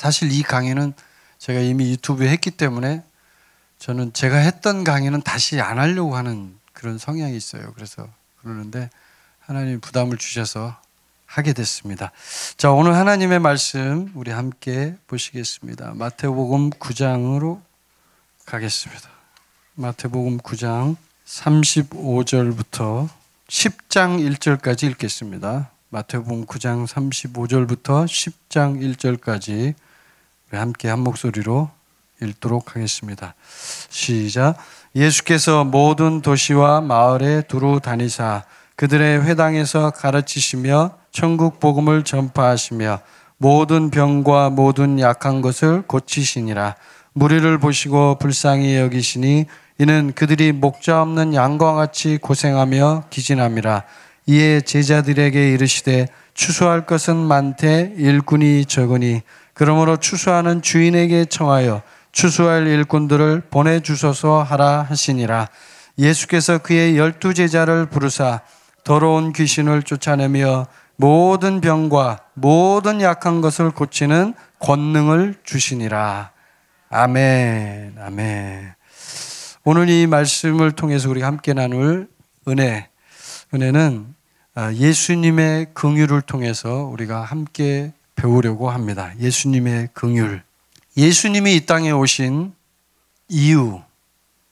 사실 이 강의는 제가 이미 유튜브에 했기 때문에 저는 제가 했던 강의는 다시 안 하려고 하는 그런 성향이 있어요. 그래서 그러는데 하나님 부담을 주셔서 하게 됐습니다. 자, 오늘 하나님의 말씀 우리 함께 보시겠습니다. 마태복음 9장으로 가겠습니다. 마태복음 9장 35절부터 10장 1절까지 읽겠습니다. 마태복음 9장 35절부터 10장 1절까지 함께 한 목소리로 읽도록 하겠습니다. 시작. 예수께서 모든 도시와 마을에 두루 다니사 그들의 회당에서 가르치시며 천국 복음을 전파하시며 모든 병과 모든 약한 것을 고치시니라. 무리를 보시고 불쌍히 여기시니 이는 그들이 목자 없는 양과 같이 고생하며 기진함이라. 이에 제자들에게 이르시되 추수할 것은 많되 일꾼이 적으니 그러므로 추수하는 주인에게 청하여 추수할 일꾼들을 보내주소서 하라 하시니라. 예수께서 그의 열두 제자를 부르사 더러운 귀신을 쫓아내며 모든 병과 모든 약한 것을 고치는 권능을 주시니라. 아멘, 아멘. 오늘 이 말씀을 통해서 우리 함께 나눌 은혜. 은혜는 아, 예수님의 긍휼을 통해서 우리가 함께 배우려고 합니다. 예수님의 긍휼. 예수님이 이 땅에 오신 이유.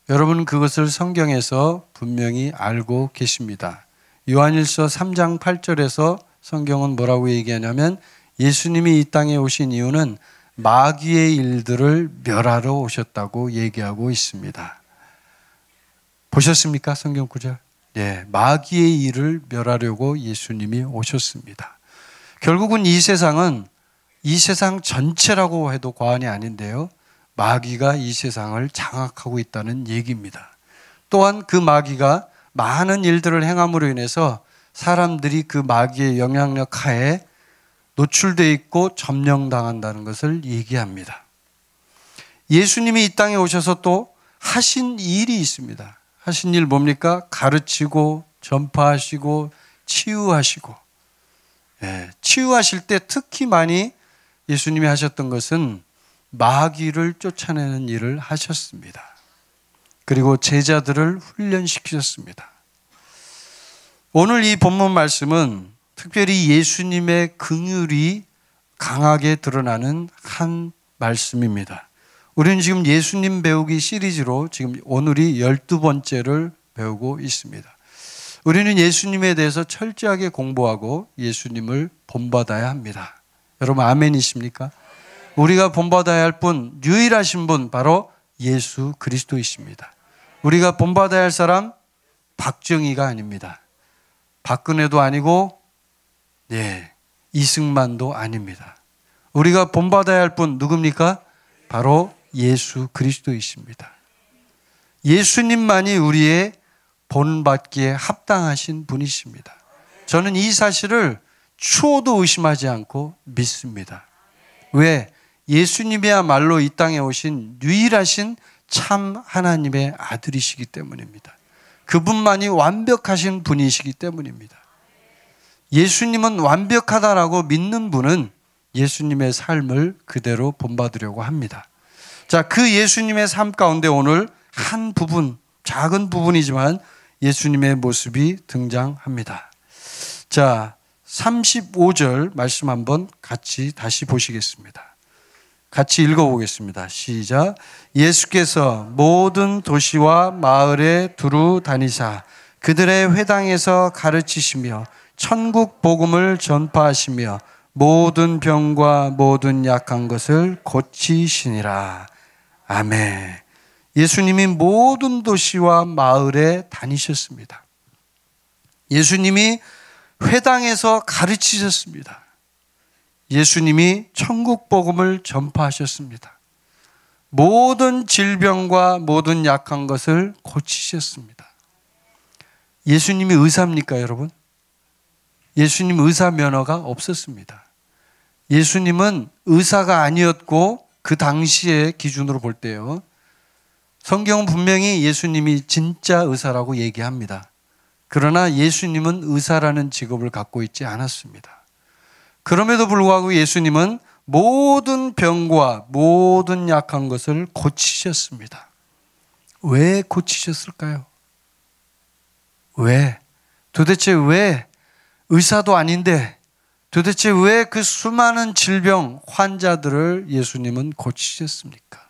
여러분 그것을 성경에서 분명히 알고 계십니다. 요한일서 3장 8절에서 성경은 뭐라고 얘기하냐면 예수님이 이 땅에 오신 이유는 마귀의 일들을 멸하러 오셨다고 얘기하고 있습니다. 보셨습니까? 성경 구절. 예, 마귀의 일을 멸하려고 예수님이 오셨습니다. 결국은 이 세상은 이 세상 전체라고 해도 과언이 아닌데요. 마귀가 이 세상을 장악하고 있다는 얘기입니다. 또한 그 마귀가 많은 일들을 행함으로 인해서 사람들이 그 마귀의 영향력 하에 노출되어 있고 점령당한다는 것을 얘기합니다. 예수님이 이 땅에 오셔서 또 하신 일이 있습니다. 하신 일 뭡니까? 가르치고 전파하시고 치유하시고 예, 치유하실 때 특히 많이 예수님이 하셨던 것은 마귀를 쫓아내는 일을 하셨습니다. 그리고 제자들을 훈련시키셨습니다. 오늘 이 본문 말씀은 특별히 예수님의 긍휼이 강하게 드러나는 한 말씀입니다. 우리는 지금 예수님 배우기 시리즈로 지금 오늘이 12번째를 배우고 있습니다. 우리는 예수님에 대해서 철저하게 공부하고 예수님을 본받아야 합니다. 여러분 아멘이십니까? 우리가 본받아야 할 분, 유일하신 분 바로 예수 그리스도이십니다. 우리가 본받아야 할 사람 박정희가 아닙니다. 박근혜도 아니고 예, 이승만도 아닙니다. 우리가 본받아야 할 분 누굽니까? 바로 예수 그리스도이십니다. 예수님만이 우리의 본받기에 합당하신 분이십니다. 저는 이 사실을 추호도 의심하지 않고 믿습니다. 왜? 예수님이야말로 이 땅에 오신 유일하신 참 하나님의 아들이시기 때문입니다. 그분만이 완벽하신 분이시기 때문입니다. 예수님은 완벽하다라고 믿는 분은 예수님의 삶을 그대로 본받으려고 합니다. 자, 그 예수님의 삶 가운데 오늘 한 부분, 작은 부분이지만 예수님의 모습이 등장합니다. 자, 35절 말씀 한번 같이 다시 보시겠습니다. 같이 읽어보겠습니다. 시작. 예수께서 모든 도시와 마을에 두루 다니사 그들의 회당에서 가르치시며 천국 복음을 전파하시며 모든 병과 모든 약한 것을 고치시니라. 아멘. 예수님이 모든 도시와 마을에 다니셨습니다. 예수님이 회당에서 가르치셨습니다. 예수님이 천국 복음을 전파하셨습니다. 모든 질병과 모든 약한 것을 고치셨습니다. 예수님이 의사입니까, 여러분? 예수님 의사 면허가 없었습니다. 예수님은 의사가 아니었고 그 당시의 기준으로 볼 때요. 성경은 분명히 예수님이 진짜 의사라고 얘기합니다. 그러나 예수님은 의사라는 직업을 갖고 있지 않았습니다. 그럼에도 불구하고 예수님은 모든 병과 모든 약한 것을 고치셨습니다. 왜 고치셨을까요? 왜? 도대체 왜 의사도 아닌데 도대체 왜 그 수많은 질병 환자들을 예수님은 고치셨습니까?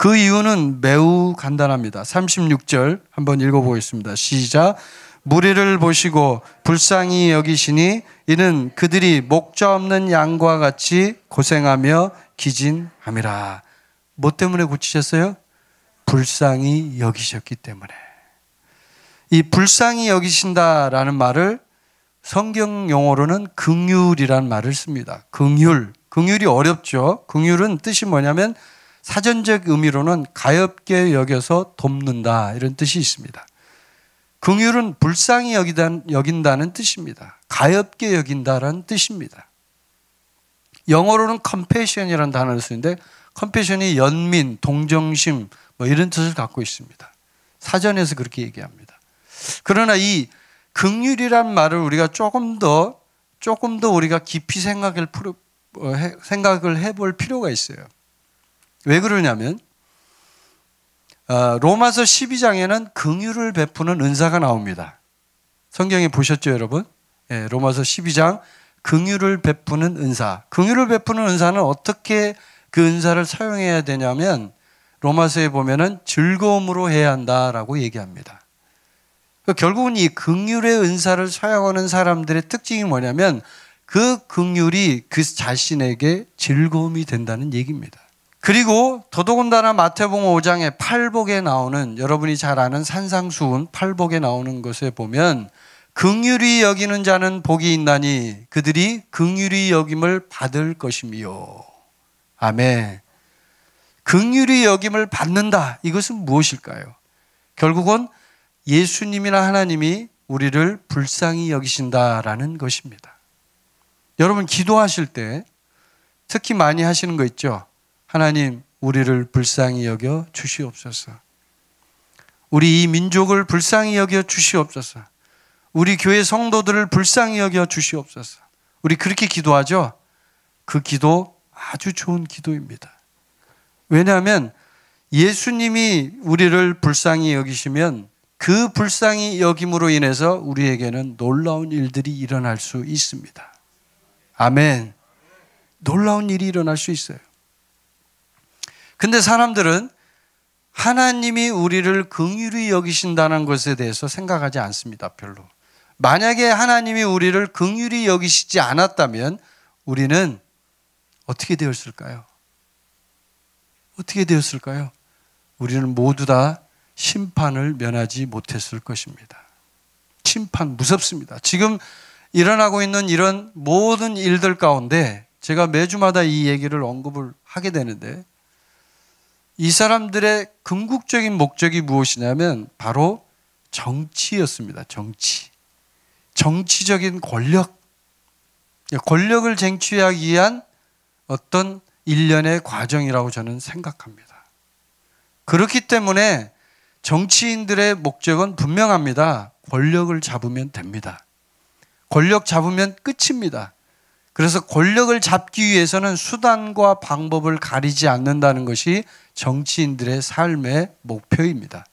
그 이유는 매우 간단합니다. 36절 한번 읽어보겠습니다. 시작. 무리를 보시고 불쌍히 여기시니 이는 그들이 목자 없는 양과 같이 고생하며 기진함이라. 뭐 때문에 고치셨어요? 불쌍히 여기셨기 때문에. 이 불쌍히 여기신다라는 말을 성경 용어로는 긍휼이란 말을 씁니다. 긍휼. 긍휼이 어렵죠. 긍휼은 뜻이 뭐냐면 사전적 의미로는 가엽게 여겨서 돕는다 이런 뜻이 있습니다. 긍휼은 불쌍히 여긴다는 뜻입니다. 가엽게 여긴다라는 뜻입니다. 영어로는 compassion이라는 단어를 쓰는데 compassion이 연민, 동정심 뭐 이런 뜻을 갖고 있습니다. 사전에서 그렇게 얘기합니다. 그러나 이 긍휼이란 말을 우리가 조금 더 조금 더 우리가 깊이 생각을 어, 생각을 해볼 필요가 있어요. 왜 그러냐면 아, 로마서 12장에는 긍휼을 베푸는 은사가 나옵니다. 성경에 보셨죠, 여러분? 예, 로마서 12장 긍휼을 베푸는 은사. 긍휼을 베푸는 은사는 어떻게 그 은사를 사용해야 되냐면 로마서에 보면은 즐거움으로 해야 한다라고 얘기합니다. 그러니까 결국은 이 긍휼의 은사를 사용하는 사람들의 특징이 뭐냐면 그 긍휼이 그 자신에게 즐거움이 된다는 얘기입니다. 그리고 더더군다나 마태복음 5장의 팔복에 나오는 여러분이 잘 아는 산상수훈 팔복에 나오는 것에 보면 긍휼히 여기는 자는 복이 있나니 그들이 긍휼히 여김을 받을 것임이요. 아멘. 긍휼히 여김을 받는다. 이것은 무엇일까요? 결국은 예수님이나 하나님이 우리를 불쌍히 여기신다라는 것입니다. 여러분 기도하실 때 특히 많이 하시는 거 있죠. 하나님, 우리를 불쌍히 여겨 주시옵소서. 우리 이 민족을 불쌍히 여겨 주시옵소서. 우리 교회 성도들을 불쌍히 여겨 주시옵소서. 우리 그렇게 기도하죠? 그 기도 아주 좋은 기도입니다. 왜냐하면 예수님이 우리를 불쌍히 여기시면 그 불쌍히 여김으로 인해서 우리에게는 놀라운 일들이 일어날 수 있습니다. 아멘. 놀라운 일이 일어날 수 있어요. 근데 사람들은 하나님이 우리를 긍휼히 여기신다는 것에 대해서 생각하지 않습니다. 별로. 만약에 하나님이 우리를 긍휼히 여기시지 않았다면 우리는 어떻게 되었을까요? 어떻게 되었을까요? 우리는 모두 다 심판을 면하지 못했을 것입니다. 심판 무섭습니다. 지금 일어나고 있는 이런 모든 일들 가운데 제가 매주마다 이 얘기를 언급을 하게 되는데 이 사람들의 궁극적인 목적이 무엇이냐면 바로 정치였습니다. 정치. 정치적인 권력. 권력을 쟁취하기 위한 어떤 일련의 과정이라고 저는 생각합니다. 그렇기 때문에 정치인들의 목적은 분명합니다. 권력을 잡으면 됩니다. 권력 잡으면 끝입니다. 그래서 권력을 잡기 위해서는 수단과 방법을 가리지 않는다는 것이 정치인들의 삶의 목표입니다.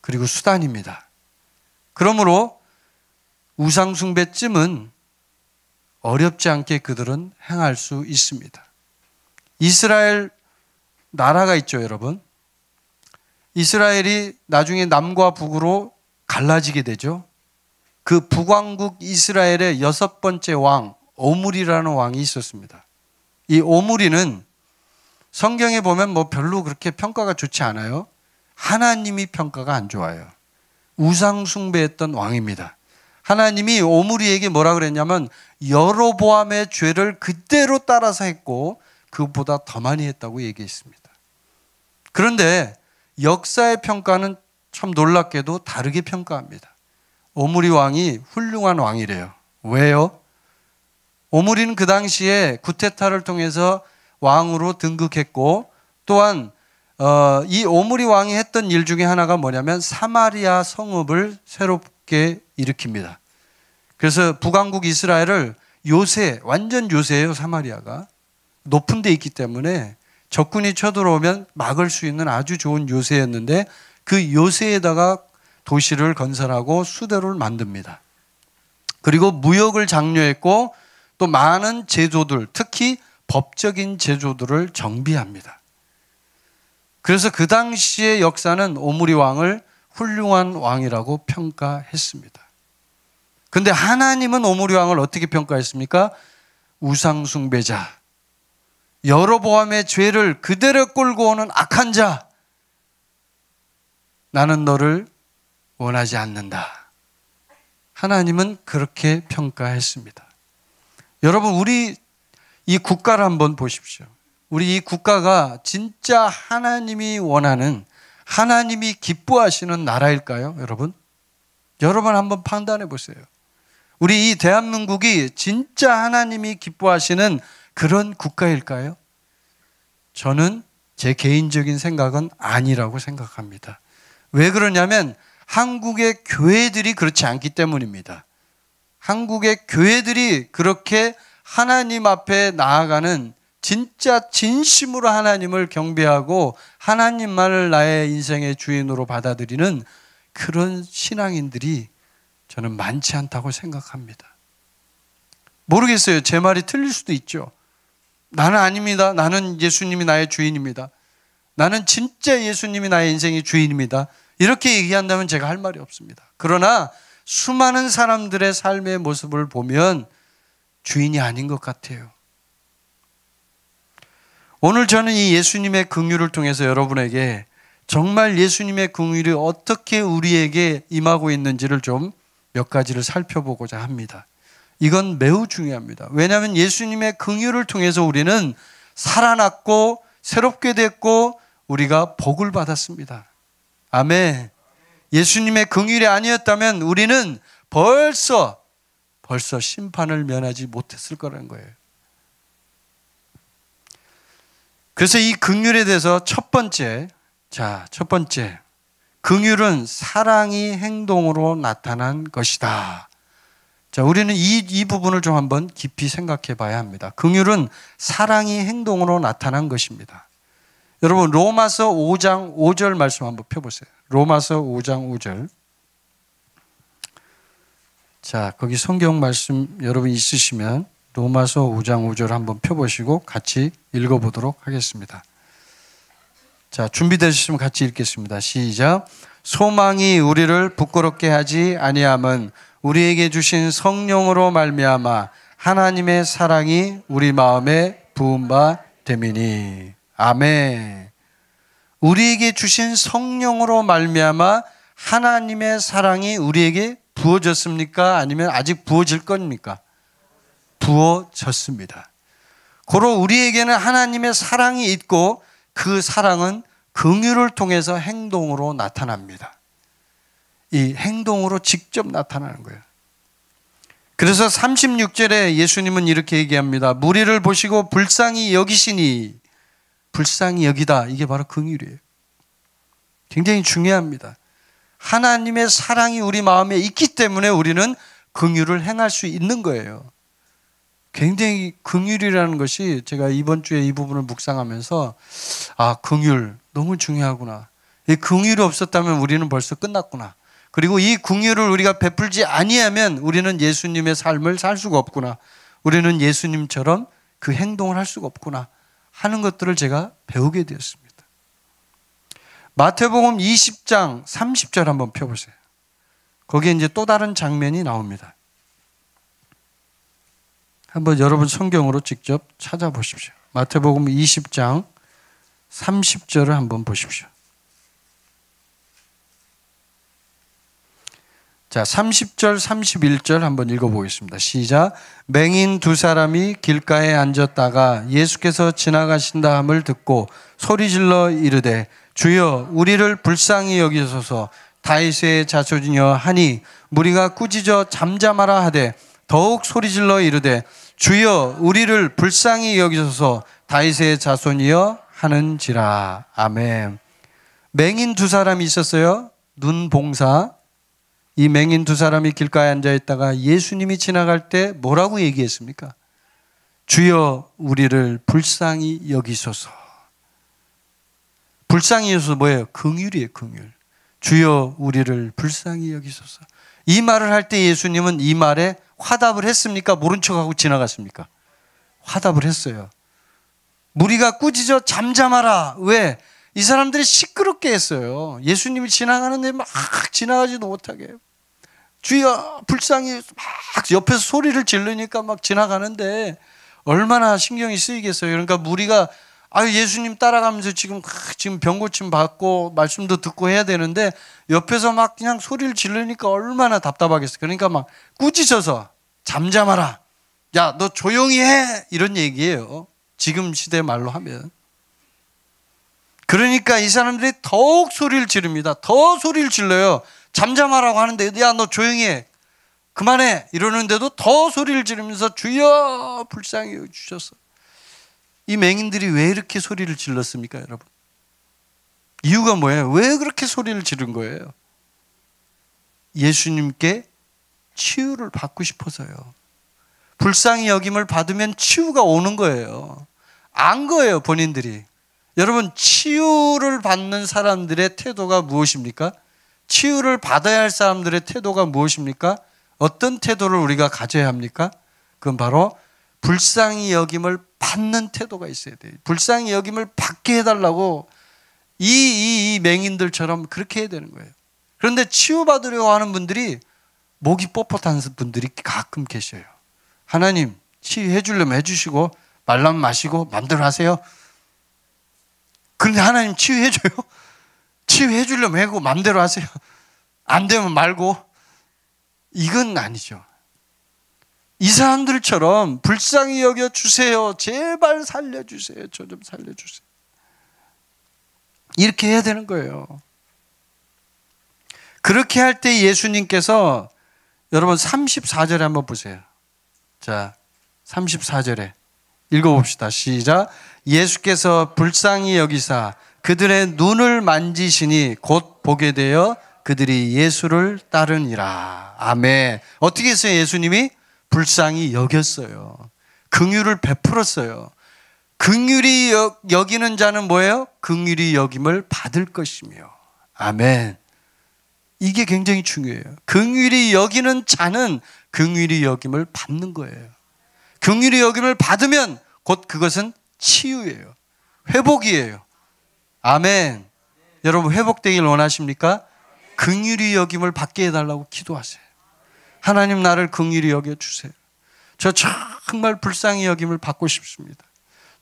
그리고 수단입니다. 그러므로 우상숭배쯤은 어렵지 않게 그들은 행할 수 있습니다. 이스라엘 나라가 있죠, 여러분. 이스라엘이 나중에 남과 북으로 갈라지게 되죠. 그 북왕국 이스라엘의 여섯 번째 왕, 오므리라는 왕이 있었습니다. 이 오므리는 성경에 보면 뭐 별로 그렇게 평가가 좋지 않아요. 하나님이 평가가 안 좋아요. 우상숭배했던 왕입니다. 하나님이 오므리에게 뭐라 그랬냐면 여로보암의 죄를 그대로 따라서 했고 그보다 더 많이 했다고 얘기했습니다. 그런데 역사의 평가는 참 놀랍게도 다르게 평가합니다. 오므리 왕이 훌륭한 왕이래요. 왜요? 오므리는 그 당시에 구테타를 통해서 왕으로 등극했고 또한 어, 이 오므리 왕이 했던 일 중에 하나가 뭐냐면 사마리아 성읍을 새롭게 일으킵니다. 그래서 북왕국 이스라엘을 요새 완전 요새예요 사마리아가 높은 데 있기 때문에 적군이 쳐들어오면 막을 수 있는 아주 좋은 요새였는데 그 요새에다가 도시를 건설하고 수대를 만듭니다. 그리고 무역을 장려했고 또 많은 제조들 특히 법적인 제조들을 정비합니다. 그래서 그 당시의 역사는 오므리 왕을 훌륭한 왕이라고 평가했습니다. 근데 하나님은 오므리 왕을 어떻게 평가했습니까? 우상숭배자, 여로보암의 죄를 그대로 끌고 오는 악한 자, 나는 너를 원하지 않는다. 하나님은 그렇게 평가했습니다. 여러분, 우리 이 국가를 한번 보십시오. 우리 이 국가가 진짜 하나님이 원하는 하나님이 기뻐하시는 나라일까요, 여러분? 여러분 한번 판단해 보세요. 우리 이 대한민국이 진짜 하나님이 기뻐하시는 그런 국가일까요? 저는 제 개인적인 생각은 아니라고 생각합니다. 왜 그러냐면 한국의 교회들이 그렇지 않기 때문입니다. 한국의 교회들이 그렇게 하나님 앞에 나아가는 진짜 진심으로 하나님을 경배하고 하나님만을 나의 인생의 주인으로 받아들이는 그런 신앙인들이 저는 많지 않다고 생각합니다. 모르겠어요. 제 말이 틀릴 수도 있죠. 나는 아닙니다. 나는 예수님이 나의 주인입니다. 나는 진짜 예수님이 나의 인생의 주인입니다. 이렇게 얘기한다면 제가 할 말이 없습니다. 그러나 수많은 사람들의 삶의 모습을 보면 주인이 아닌 것 같아요. 오늘 저는 이 예수님의 긍휼을 통해서 여러분에게 정말 예수님의 긍휼이 어떻게 우리에게 임하고 있는지를 좀 몇 가지를 살펴보고자 합니다. 이건 매우 중요합니다. 왜냐하면 예수님의 긍휼을 통해서 우리는 살아났고 새롭게 됐고 우리가 복을 받았습니다. 아멘. 예수님의 긍휼이 아니었다면 우리는 벌써 벌써 심판을 면하지 못했을 거라는 거예요. 그래서 이 극률에 대해서 첫 번째, 자, 첫 번째. 긍휼은 사랑이 행동으로 나타난 것이다. 자, 우리는 이, 이 부분을 좀 한번 깊이 생각해 봐야 합니다. 긍휼은 사랑이 행동으로 나타난 것입니다. 여러분, 로마서 5장 5절 말씀 한번 펴보세요. 로마서 5장 5절. 자, 거기 성경 말씀 여러분 있으시면 로마서 5장 5절 한번 펴보시고 같이 읽어보도록 하겠습니다. 자, 준비되셨으면 같이 읽겠습니다. 시작. 소망이 우리를 부끄럽게 하지 아니함은 우리에게 주신 성령으로 말미암아 하나님의 사랑이 우리 마음에 부은 바 되미니. 아멘. 우리에게 주신 성령으로 말미암아 하나님의 사랑이 우리에게 부어졌습니까? 아니면 아직 부어질 겁니까? 부어졌습니다. 고로 우리에게는 하나님의 사랑이 있고 그 사랑은 긍휼을 통해서 행동으로 나타납니다. 이 행동으로 직접 나타나는 거예요. 그래서 36절에 예수님은 이렇게 얘기합니다. 무리를 보시고 불쌍히 여기시니 불쌍히 여기다. 이게 바로 긍휼이에요. 굉장히 중요합니다. 하나님의 사랑이 우리 마음에 있기 때문에 우리는 긍휼을 행할 수 있는 거예요. 굉장히 긍휼이라는 것이 제가 이번 주에 이 부분을 묵상하면서 아 긍휼 너무 중요하구나. 이 긍휼이 없었다면 우리는 벌써 끝났구나. 그리고 이 긍휼을 우리가 베풀지 아니하면 우리는 예수님의 삶을 살 수가 없구나. 우리는 예수님처럼 그 행동을 할 수가 없구나 하는 것들을 제가 배우게 되었습니다. 마태복음 20장 30절 한번 펴보세요. 거기에 이제 또 다른 장면이 나옵니다. 한번 여러분 성경으로 직접 찾아보십시오. 마태복음 20장 30절을 한번 보십시오. 자, 30절, 31절 한번 읽어보겠습니다. 시작. 맹인 두 사람이 길가에 앉았다가 예수께서 지나가신다 함을 듣고 소리질러 이르되 주여 우리를 불쌍히 여기소서 다윗의 자손이여 하니 무리가 꾸짖어 잠잠하라 하되 더욱 소리질러 이르되 주여 우리를 불쌍히 여기소서 다윗의 자손이여 하는지라 아멘. 맹인 두 사람이 있었어요. 눈 봉사. 이 맹인 두 사람이 길가에 앉아 있다가 예수님이 지나갈 때 뭐라고 얘기했습니까? 주여 우리를 불쌍히 여기소서. 불쌍히 여기서 뭐예요? 긍휼이에요, 긍휼. 주여 우리를 불쌍히 여기소서. 이 말을 할 때 예수님은 이 말에 화답을 했습니까? 모른 척하고 지나갔습니까? 화답을 했어요. 무리가 꾸짖어 잠잠하라. 왜? 이 사람들이 시끄럽게 했어요. 예수님이 지나가는데 막 지나가지도 못하게. 주여 불쌍히 막 옆에서 소리를 지르니까 막 지나가는데 얼마나 신경이 쓰이겠어요. 그러니까 무리가 아유 예수님 따라가면서 지금 아, 지금 병고침 받고 말씀도 듣고 해야 되는데 옆에서 막 그냥 소리를 지르니까 얼마나 답답하겠어. 그러니까 막 꾸짖어서 잠잠하라. 야 너 조용히 해 이런 얘기예요. 지금 시대 말로 하면. 그러니까 이 사람들이 더욱 소리를 지릅니다. 더 소리를 질러요. 잠잠하라고 하는데 야 너 조용히 해. 그만해 이러는데도 더 소리를 지르면서 주여 불쌍히 주셨어. 이 맹인들이 왜 이렇게 소리를 질렀습니까, 여러분? 이유가 뭐예요? 왜 그렇게 소리를 지른 거예요? 예수님께 치유를 받고 싶어서요. 불쌍히 여김을 받으면 치유가 오는 거예요. 안 거예요, 본인들이. 여러분, 치유를 받는 사람들의 태도가 무엇입니까? 치유를 받아야 할 사람들의 태도가 무엇입니까? 어떤 태도를 우리가 가져야 합니까? 그건 바로 불쌍히 여김을 받는 태도가 있어야 돼요. 불쌍히 여김을 받게 해달라고 이, 이, 이 맹인들처럼 그렇게 해야 되는 거예요. 그런데 치유받으려고 하는 분들이 목이 뻣뻣한 분들이 가끔 계셔요. 하나님, 치유해 주려면 해 주시고, 말라면 마시고, 맘대로 하세요. 그런데 하나님 치유해 줘요? 치유해 주려면 하고, 맘대로 하세요. 안 되면 말고. 이건 아니죠. 이 사람들처럼 불쌍히 여겨 주세요. 제발 살려 주세요. 저 좀 살려 주세요. 이렇게 해야 되는 거예요. 그렇게 할 때 예수님께서 여러분 34절에 한번 보세요. 자, 34절에 읽어봅시다. 시작. 예수께서 불쌍히 여기사 그들의 눈을 만지시니 곧 보게 되어 그들이 예수를 따르니라. 아멘. 어떻게 해서 예수님이 불쌍히 여겼어요. 긍휼을 베풀었어요. 긍휼이 여기는 자는 뭐예요? 긍휼이 여김을 받을 것이며. 아멘. 이게 굉장히 중요해요. 긍휼이 여기는 자는 긍휼이 여김을 받는 거예요. 긍휼이 여김을 받으면 곧 그것은 치유예요. 회복이에요. 아멘. 여러분 회복되길 원하십니까? 긍휼이 여김을 받게 해달라고 기도하세요. 하나님 나를 긍휼히 여겨 주세요. 저 정말 불쌍히 여김을 받고 싶습니다.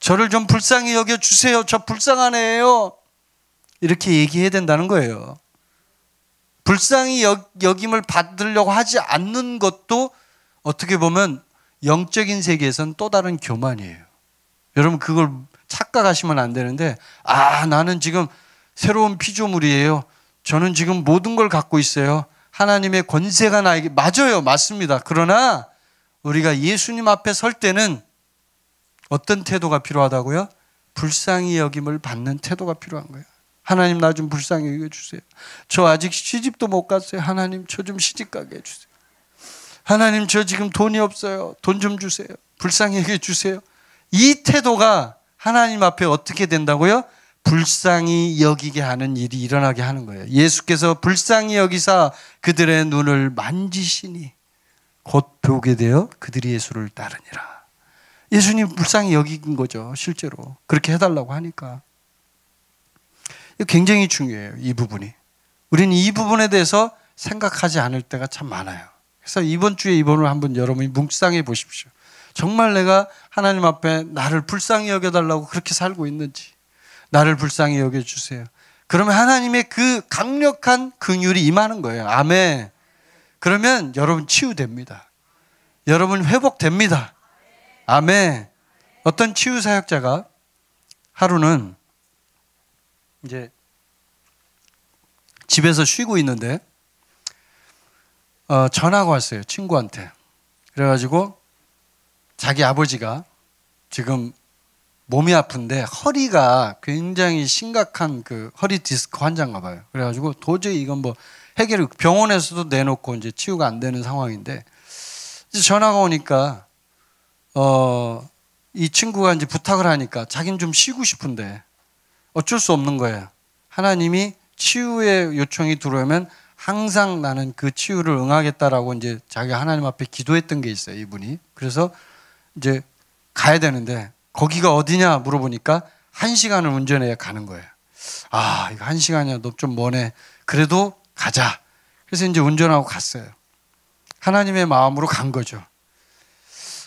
저를 좀 불쌍히 여겨 주세요. 저 불쌍한 애예요. 이렇게 얘기해야 된다는 거예요. 불쌍히 여김을 받으려고 하지 않는 것도 어떻게 보면 영적인 세계에선 또 다른 교만이에요. 여러분 그걸 착각하시면 안 되는데 아 나는 지금 새로운 피조물이에요. 저는 지금 모든 걸 갖고 있어요. 하나님의 권세가 나에게 맞아요. 맞습니다. 그러나 우리가 예수님 앞에 설 때는 어떤 태도가 필요하다고요? 불쌍히 여김을 받는 태도가 필요한 거예요. 하나님 나 좀 불쌍히 여겨 주세요. 저 아직 시집도 못 갔어요. 하나님 저 좀 시집 가게 해 주세요. 하나님 저 지금 돈이 없어요. 돈 좀 주세요. 불쌍히 여겨 주세요. 이 태도가 하나님 앞에 어떻게 된다고요? 불쌍히 여기게 하는 일이 일어나게 하는 거예요. 예수께서 불쌍히 여기사 그들의 눈을 만지시니 곧 보게 되어 그들이 예수를 따르니라. 예수님 불쌍히 여긴 기 거죠, 실제로. 그렇게 해달라고 하니까. 굉장히 중요해요, 이 부분이. 우리는 이 부분에 대해서 생각하지 않을 때가 참 많아요. 그래서 이번 주에 이번을 한번 여러분이 묵상해 보십시오. 정말 내가 하나님 앞에 나를 불쌍히 여겨달라고 그렇게 살고 있는지. 나를 불쌍히 여겨주세요. 그러면 하나님의 그 강력한 긍휼이 임하는 거예요. 아멘. 그러면 여러분 치유됩니다. 여러분 회복됩니다. 아멘. 어떤 치유 사역자가 하루는 이제 집에서 쉬고 있는데 어, 전화가 왔어요 친구한테 그래가지고 자기 아버지가 지금 몸이 아픈데 허리가 굉장히 심각한 그 허리 디스크 환자인가 봐요. 그래가지고 도저히 이건 뭐 해결을 병원에서도 내놓고 이제 치유가 안 되는 상황인데 이제 전화가 오니까 어이 친구가 이제 부탁을 하니까 자긴 좀 쉬고 싶은데 어쩔 수 없는 거예요. 하나님이 치유의 요청이 들어오면 항상 나는 그 치유를 응하겠다라고 이제 자기 하나님 앞에 기도했던 게 있어요, 이분이. 그래서 이제 가야 되는데 거기가 어디냐 물어보니까 한 시간을 운전해야 가는 거예요. 아, 이거 한 시간이야. 너좀 머네. 그래도 가자. 그래서 이제 운전하고 갔어요. 하나님의 마음으로 간 거죠.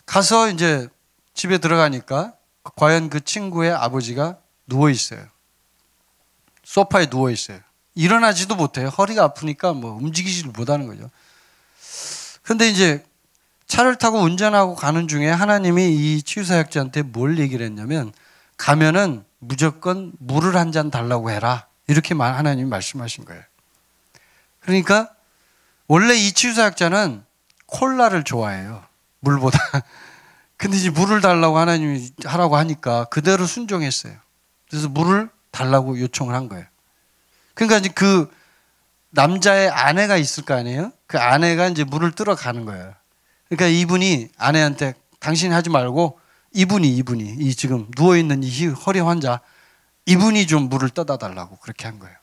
가서 이제 집에 들어가니까 과연 그 친구의 아버지가 누워 있어요. 소파에 누워 있어요. 일어나지도 못해요. 허리가 아프니까 뭐 움직이지도 못하는 거죠. 근데 이제 차를 타고 운전하고 가는 중에 하나님이 이 치유사역자한테 뭘 얘기를 했냐면 가면은 무조건 물을 한 잔 달라고 해라. 이렇게 하나님이 말씀하신 거예요. 그러니까 원래 이 치유사역자는 콜라를 좋아해요. 물보다. 근데 이제 물을 달라고 하나님이 하라고 하니까 그대로 순종했어요. 그래서 물을 달라고 요청을 한 거예요. 그러니까 이제 그 남자의 아내가 있을 거 아니에요? 그 아내가 이제 물을 뜨러 가는 거예요. 그러니까 이분이 아내한테 당신이 하지 말고 이분이 이분이 이 지금 누워 있는 이 허리 환자 이분이 좀 물을 떠다 달라고 그렇게 한 거예요.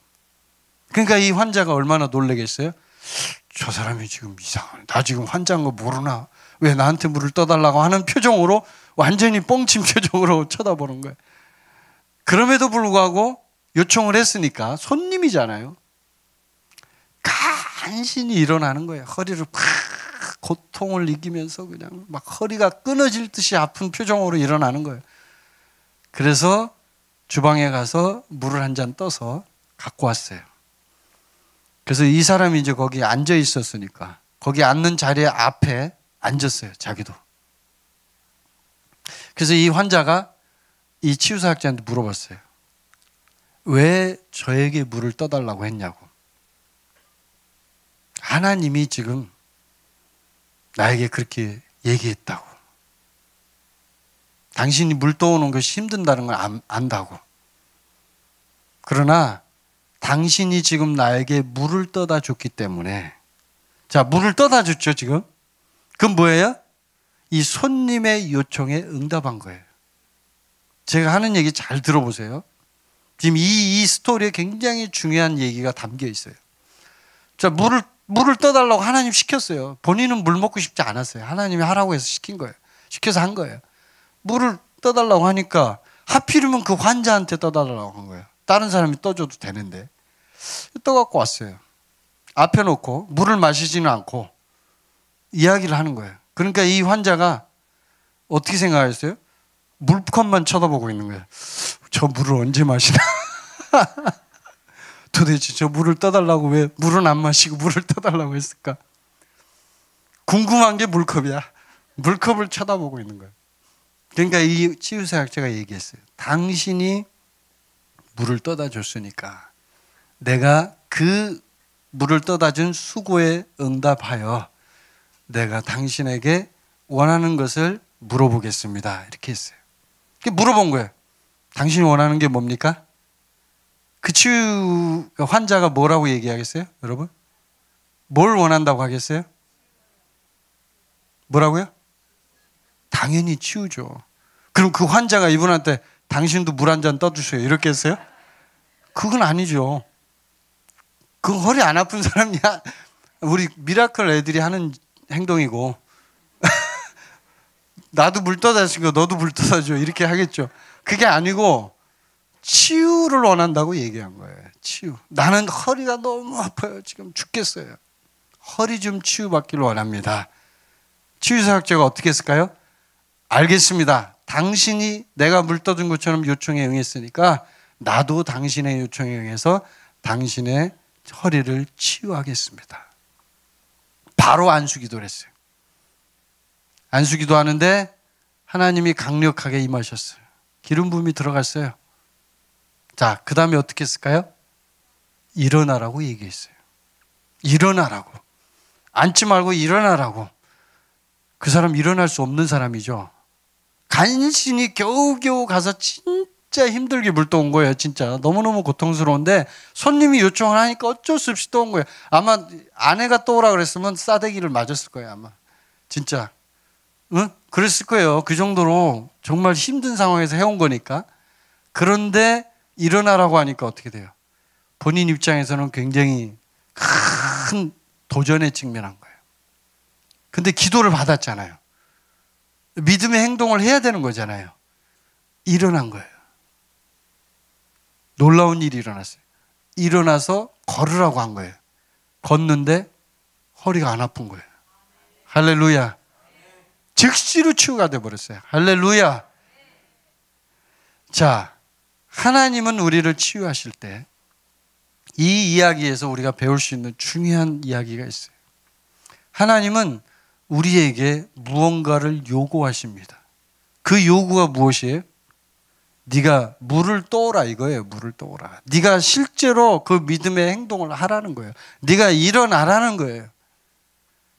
그러니까 이 환자가 얼마나 놀래겠어요? 저 사람이 지금 이상한 나 지금 환자인 거 모르나 왜 나한테 물을 떠달라고 하는 표정으로 완전히 뻥침 표정으로 쳐다보는 거예요. 그럼에도 불구하고 요청을 했으니까 손님이잖아요. 간신히 일어나는 거예요. 허리를 팍 고통을 이기면서 그냥 막 허리가 끊어질 듯이 아픈 표정으로 일어나는 거예요. 그래서 주방에 가서 물을 한 잔 떠서 갖고 왔어요. 그래서 이 사람이 이제 거기 앉아 있었으니까 거기 앉는 자리에 앞에 앉았어요. 자기도. 그래서 이 환자가 이 치유사학자한테 물어봤어요. 왜 저에게 물을 떠달라고 했냐고. 하나님이 지금 나에게 그렇게 얘기했다고. 당신이 물 떠오는 것이 힘든다는 걸 안다고. 그러나 당신이 지금 나에게 물을 떠다 줬기 때문에 자, 물을 떠다 줬죠, 지금. 그건 뭐예요? 이 손님의 요청에 응답한 거예요. 제가 하는 얘기 잘 들어보세요. 지금 이, 이 스토리에 굉장히 중요한 얘기가 담겨 있어요. 자, 물을 물을 떠달라고 하나님 시켰어요. 본인은 물 먹고 싶지 않았어요. 하나님이 하라고 해서 시킨 거예요. 시켜서 한 거예요. 물을 떠달라고 하니까 하필이면 그 환자한테 떠달라고 한 거예요. 다른 사람이 떠줘도 되는데. 떠갖고 왔어요. 앞에 놓고 물을 마시지는 않고 이야기를 하는 거예요. 그러니까 이 환자가 어떻게 생각하셨어요? 물컵만 쳐다보고 있는 거예요. 저 물을 언제 마시나? 도대체 저 물을 떠달라고 왜 물은 안 마시고 물을 떠달라고 했을까? 궁금한 게 물컵이야. 물컵을 쳐다보고 있는 거야. 그러니까 이 치유사학자가 얘기했어요. 당신이 물을 떠다 줬으니까 내가 그 물을 떠다 준 수고에 응답하여 내가 당신에게 원하는 것을 물어보겠습니다. 이렇게 했어요. 물어본 거예요. 당신이 원하는 게 뭡니까? 치슈 환자가 뭐라고 얘기하겠어요? 여러분? 뭘 원한다고 하겠어요? 뭐라고요? 당연히 치우죠. 그럼 그 환자가 이분한테 당신도 물 한 잔 떠주세요. 이렇게 했어요? 그건 아니죠. 그 허리 안 아픈 사람이야. 우리 미라클 애들이 하는 행동이고. 나도 물 떠다 주고 너도 물 떠다 줘. 이렇게 하겠죠. 그게 아니고 치유를 원한다고 얘기한 거예요. 치유. 나는 허리가 너무 아파요. 지금 죽겠어요. 허리 좀 치유받기를 원합니다. 치유사학자가 어떻게 했을까요? 알겠습니다. 당신이 내가 물 떠준 것처럼 요청에 응했으니까 나도 당신의 요청에 응해서 당신의 허리를 치유하겠습니다. 바로 안수기도를 했어요. 안수기도 하는데 하나님이 강력하게 임하셨어요. 기름 부음이 들어갔어요. 자, 그 다음에 어떻게 했을까요? 일어나라고 얘기했어요. 일어나라고. 앉지 말고 일어나라고. 그 사람 일어날 수 없는 사람이죠. 간신히 겨우겨우 가서 진짜 힘들게 물떠 온 거예요. 진짜 너무너무 고통스러운데 손님이 요청을 하니까 어쩔 수 없이 떠온 거예요. 아마 아내가 떠오라 그랬으면 싸대기를 맞았을 거예요. 아마 진짜 응 그랬을 거예요. 그 정도로 정말 힘든 상황에서 해온 거니까 그런데 일어나라고 하니까 어떻게 돼요? 본인 입장에서는 굉장히 큰 도전에 직면한 거예요. 근데 기도를 받았잖아요. 믿음의 행동을 해야 되는 거잖아요. 일어난 거예요. 놀라운 일이 일어났어요. 일어나서 걸으라고 한 거예요. 걷는데 허리가 안 아픈 거예요. 할렐루야. 즉시로 치유가 돼버렸어요. 할렐루야. 자, 하나님은 우리를 치유하실 때 이 이야기에서 우리가 배울 수 있는 중요한 이야기가 있어요. 하나님은 우리에게 무언가를 요구하십니다. 그 요구가 무엇이에요? 네가 물을 떠오라 이거예요. 물을 떠오라. 네가 실제로 그 믿음의 행동을 하라는 거예요. 네가 일어나라는 거예요.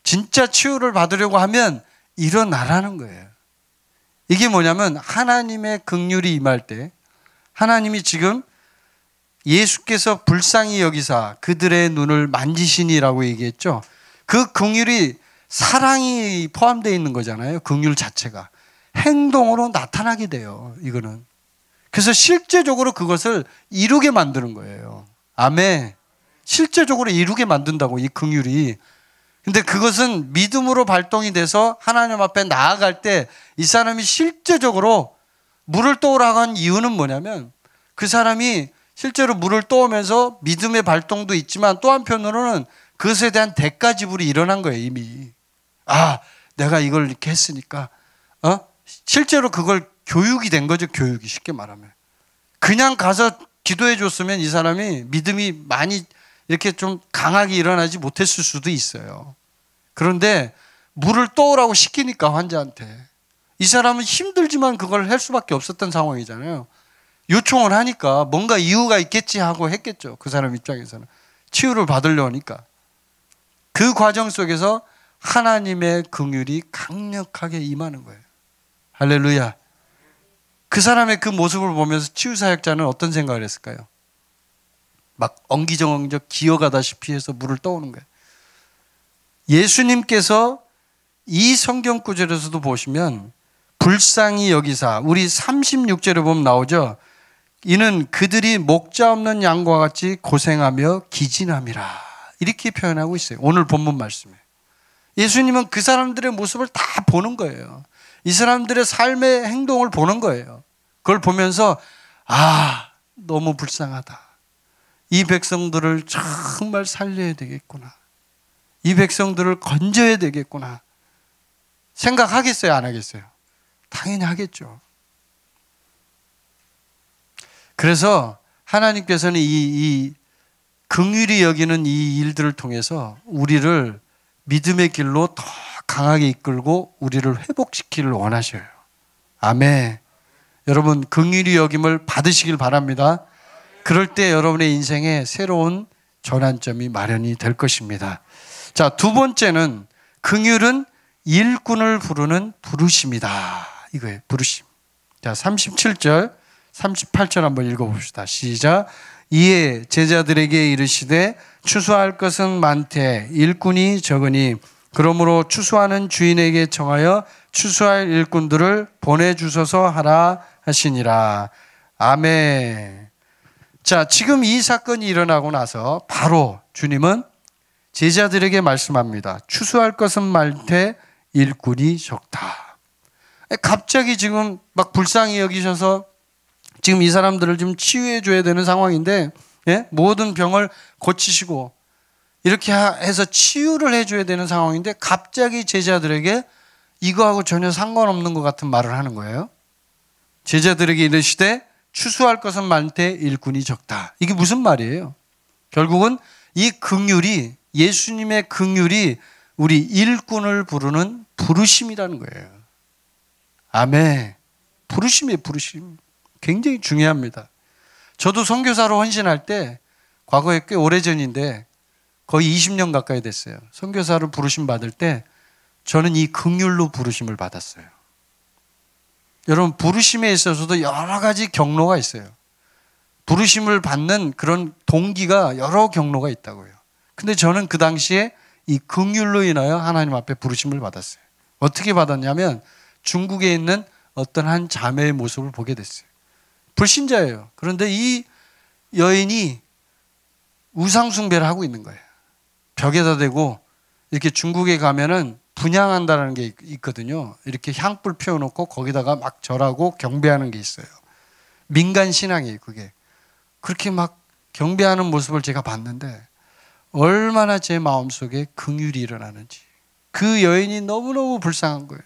진짜 치유를 받으려고 하면 일어나라는 거예요. 이게 뭐냐면 하나님의 긍휼이 임할 때 하나님이 지금 예수께서 불쌍히 여기사 그들의 눈을 만지시니라고 얘기했죠. 그 긍휼이 사랑이 포함되어 있는 거잖아요. 긍휼 자체가 행동으로 나타나게 돼요. 이거는. 그래서 실제적으로 그것을 이루게 만드는 거예요. 아멘. 실제적으로 이루게 만든다고 이 긍휼이. 근데 그것은 믿음으로 발동이 돼서 하나님 앞에 나아갈 때 이 사람이 실제적으로 물을 떠오라고 한 이유는 뭐냐면 그 사람이 실제로 물을 떠오면서 믿음의 발동도 있지만 또 한편으로는 그것에 대한 대가 지불이 일어난 거예요, 이미. 아, 내가 이걸 이렇게 했으니까. 어? 실제로 그걸 교육이 된 거죠, 교육이 쉽게 말하면. 그냥 가서 기도해 줬으면 이 사람이 믿음이 많이 이렇게 좀 강하게 일어나지 못했을 수도 있어요. 그런데 물을 떠오라고 시키니까 환자한테. 이 사람은 힘들지만 그걸 할 수밖에 없었던 상황이잖아요. 요청을 하니까 뭔가 이유가 있겠지 하고 했겠죠. 그 사람 입장에서는. 치유를 받으려 니까그 과정 속에서 하나님의 긍휼이 강력하게 임하는 거예요. 할렐루야. 그 사람의 그 모습을 보면서 치유 사역자는 어떤 생각을 했을까요? 막 엉기정엉적 기어가다시피 해서 물을 떠오는 거예요. 예수님께서 이 성경 구절에서도 보시면 불쌍히 여기사 우리 36절에 보면 나오죠. 이는 그들이 목자 없는 양과 같이 고생하며 기진함이라 이렇게 표현하고 있어요. 오늘 본문 말씀에 예수님은 그 사람들의 모습을 다 보는 거예요. 이 사람들의 삶의 행동을 보는 거예요. 그걸 보면서 아 너무 불쌍하다. 이 백성들을 정말 살려야 되겠구나. 이 백성들을 건져야 되겠구나. 생각하겠어요? 안 하겠어요? 당연히 하겠죠. 그래서 하나님께서는 이, 이 긍휼히 여기는 이 일들을 통해서 우리를 믿음의 길로 더 강하게 이끌고 우리를 회복시키를 원하셔요. 아멘. 여러분 긍휼히 여김을 받으시길 바랍니다. 그럴 때 여러분의 인생에 새로운 전환점이 마련이 될 것입니다. 자, 두 번째는 긍휼은 일꾼을 부르는 부르심이다. 이거예요. 부르심. 자, 37절, 38절 한번 읽어봅시다. 시작. 이에 제자들에게 이르시되 추수할 것은 많되 일꾼이 적으니 그러므로 추수하는 주인에게 정하여 추수할 일꾼들을 보내주소서 하라 하시니라. 아멘. 자, 지금 이 사건이 일어나고 나서 바로 주님은 제자들에게 말씀합니다. 추수할 것은 말되 일꾼이 적다. 갑자기 지금 막 불쌍히 여기셔서 지금 이 사람들을 좀 치유해 줘야 되는 상황인데 예? 모든 병을 고치시고 이렇게 해서 치유를 해 줘야 되는 상황인데 갑자기 제자들에게 이거하고 전혀 상관없는 것 같은 말을 하는 거예요. 제자들에게 이르시되 추수할 것은 많되 일꾼이 적다. 이게 무슨 말이에요? 결국은 이 긍휼이 예수님의 긍휼이 우리 일꾼을 부르는 부르심이라는 거예요. 아멘. 부르심이에요, 부르심. 굉장히 중요합니다. 저도 선교사로 헌신할 때 과거에 꽤 오래전인데 거의 20년 가까이 됐어요. 선교사로 부르심 받을 때 저는 이 극률로 부르심을 받았어요. 여러분 부르심에 있어서도 여러 가지 경로가 있어요. 부르심을 받는 그런 동기가 여러 경로가 있다고요. 근데 저는 그 당시에 이 긍휼로 인하여 하나님 앞에 부르심을 받았어요. 어떻게 받았냐면 중국에 있는 어떤 한 자매의 모습을 보게 됐어요. 불신자예요. 그런데 이 여인이 우상숭배를 하고 있는 거예요. 벽에다 대고 이렇게 중국에 가면은 분양한다라는 게 있거든요. 이렇게 향불 피워놓고 거기다가 막 절하고 경배하는 게 있어요. 민간 신앙이에요, 그게. 그렇게 막 경배하는 모습을 제가 봤는데 얼마나 제 마음속에 긍휼이 일어나는지 그 여인이 너무너무 불쌍한 거예요.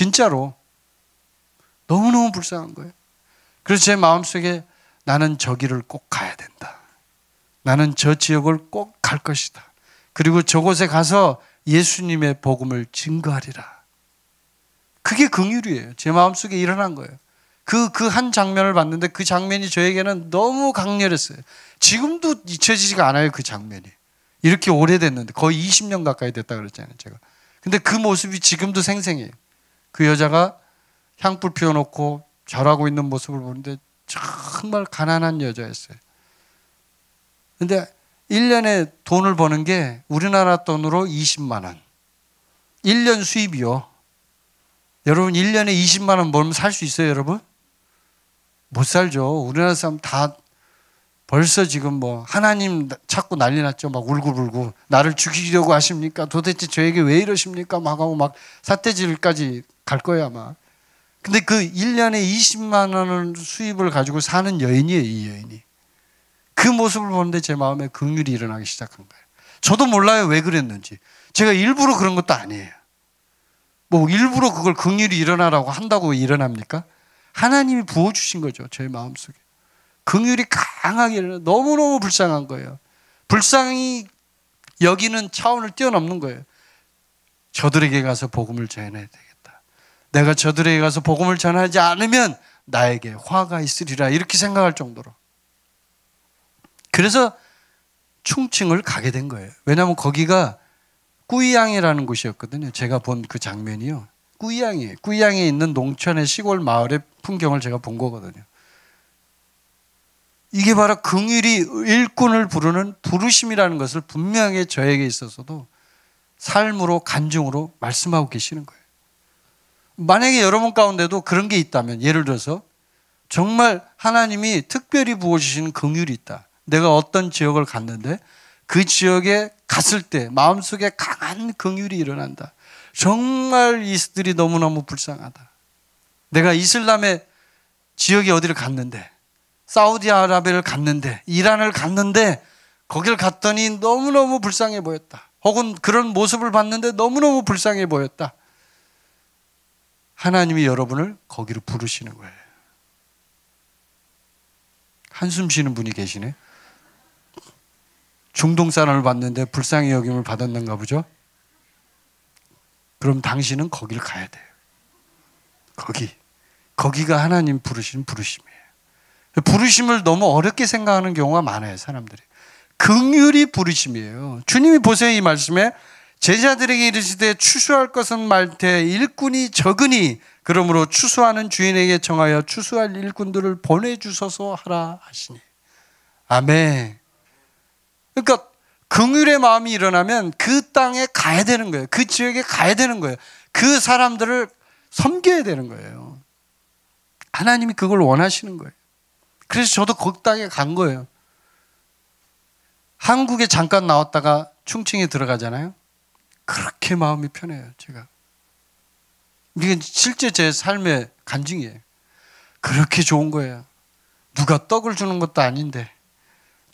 진짜로 너무너무 불쌍한 거예요. 그래서 제 마음속에 나는 저기를 꼭 가야 된다. 나는 저 지역을 꼭 갈 것이다. 그리고 저곳에 가서 예수님의 복음을 증거하리라. 그게 긍휼이에요. 제 마음속에 일어난 거예요. 그 그 한 장면을 봤는데 그 장면이 저에게는 너무 강렬했어요. 지금도 잊혀지지가 않아요, 그 장면이. 이렇게 오래됐는데 거의 20년 가까이 됐다 그랬잖아요, 제가. 근데 그 모습이 지금도 생생해요. 그 여자가 향불 피워놓고 절하고 있는 모습을 보는데 정말 가난한 여자였어요. 근데 1년에 돈을 버는 게 우리나라 돈으로 20만 원. 1년 수입이요. 여러분 1년에 20만 원 벌면 살 수 있어요, 여러분? 못 살죠. 우리나라 사람 다 벌써 지금 뭐 하나님 찾고 난리 났죠. 막 울고불고 나를 죽이려고 하십니까? 도대체 저에게 왜 이러십니까? 막 하고 막 사태질까지 갈 거야, 아마. 근데 그 1년에 20만 원을 수입을 가지고 사는 여인이에요, 이 여인이. 그 모습을 보는데 제 마음에 긍휼이 일어나기 시작한 거예요. 저도 몰라요, 왜 그랬는지. 제가 일부러 그런 것도 아니에요. 뭐 일부러 그걸 긍휼이 일어나라고 한다고 일어납니까? 하나님이 부어 주신 거죠, 제 마음속에. 긍휼이 강하게 일어나 너무너무 불쌍한 거예요. 불쌍히 여기는 차원을 뛰어넘는 거예요. 저들에게 가서 복음을 전해야 돼. 내가 저들에게 가서 복음을 전하지 않으면 나에게 화가 있으리라 이렇게 생각할 정도로. 그래서 충칭을 가게 된 거예요. 왜냐하면 거기가 꾸이양이라는 곳이었거든요. 제가 본 그 장면이요. 꾸이양이, 꾸이양에 있는 농촌의 시골 마을의 풍경을 제가 본 거거든요. 이게 바로 긍일이 일꾼을 부르는 부르심이라는 것을 분명히 저에게 있어서도 삶으로 간증으로 말씀하고 계시는 거예요. 만약에 여러분 가운데도 그런 게 있다면 예를 들어서 정말 하나님이 특별히 부어주신 긍휼이 있다. 내가 어떤 지역을 갔는데 그 지역에 갔을 때 마음속에 강한 긍휼이 일어난다. 정말 이들이 스 너무너무 불쌍하다. 내가 이슬람의 지역이 어디를 갔는데 사우디아라비아를 갔는데 이란을 갔는데 거길 갔더니 너무너무 불쌍해 보였다. 혹은 그런 모습을 봤는데 너무너무 불쌍해 보였다. 하나님이 여러분을 거기로 부르시는 거예요. 한숨 쉬는 분이 계시네. 중동 사을 봤는데 불쌍히 여김을 받았는가 보죠? 그럼 당신은 거길 가야 돼요. 거기. 거기가 하나님 부르신 부르심이에요. 부르심을 너무 어렵게 생각하는 경우가 많아요, 사람들이. 긍휼이 부르심이에요. 주님이 보세요, 이 말씀에 제자들에게 이르시되 추수할 것은 말테 일꾼이 적으니 그러므로 추수하는 주인에게 청하여 추수할 일꾼들을 보내주소서 하라 하시니 아멘. 그러니까 긍휼의 마음이 일어나면 그 땅에 가야 되는 거예요. 그 지역에 가야 되는 거예요. 그 사람들을 섬겨야 되는 거예요. 하나님이 그걸 원하시는 거예요. 그래서 저도 그 땅에 간 거예요. 한국에 잠깐 나왔다가 충칭에 들어가잖아요. 그렇게 마음이 편해요, 제가. 이게 실제 제 삶의 간증이에요. 그렇게 좋은 거예요. 누가 떡을 주는 것도 아닌데,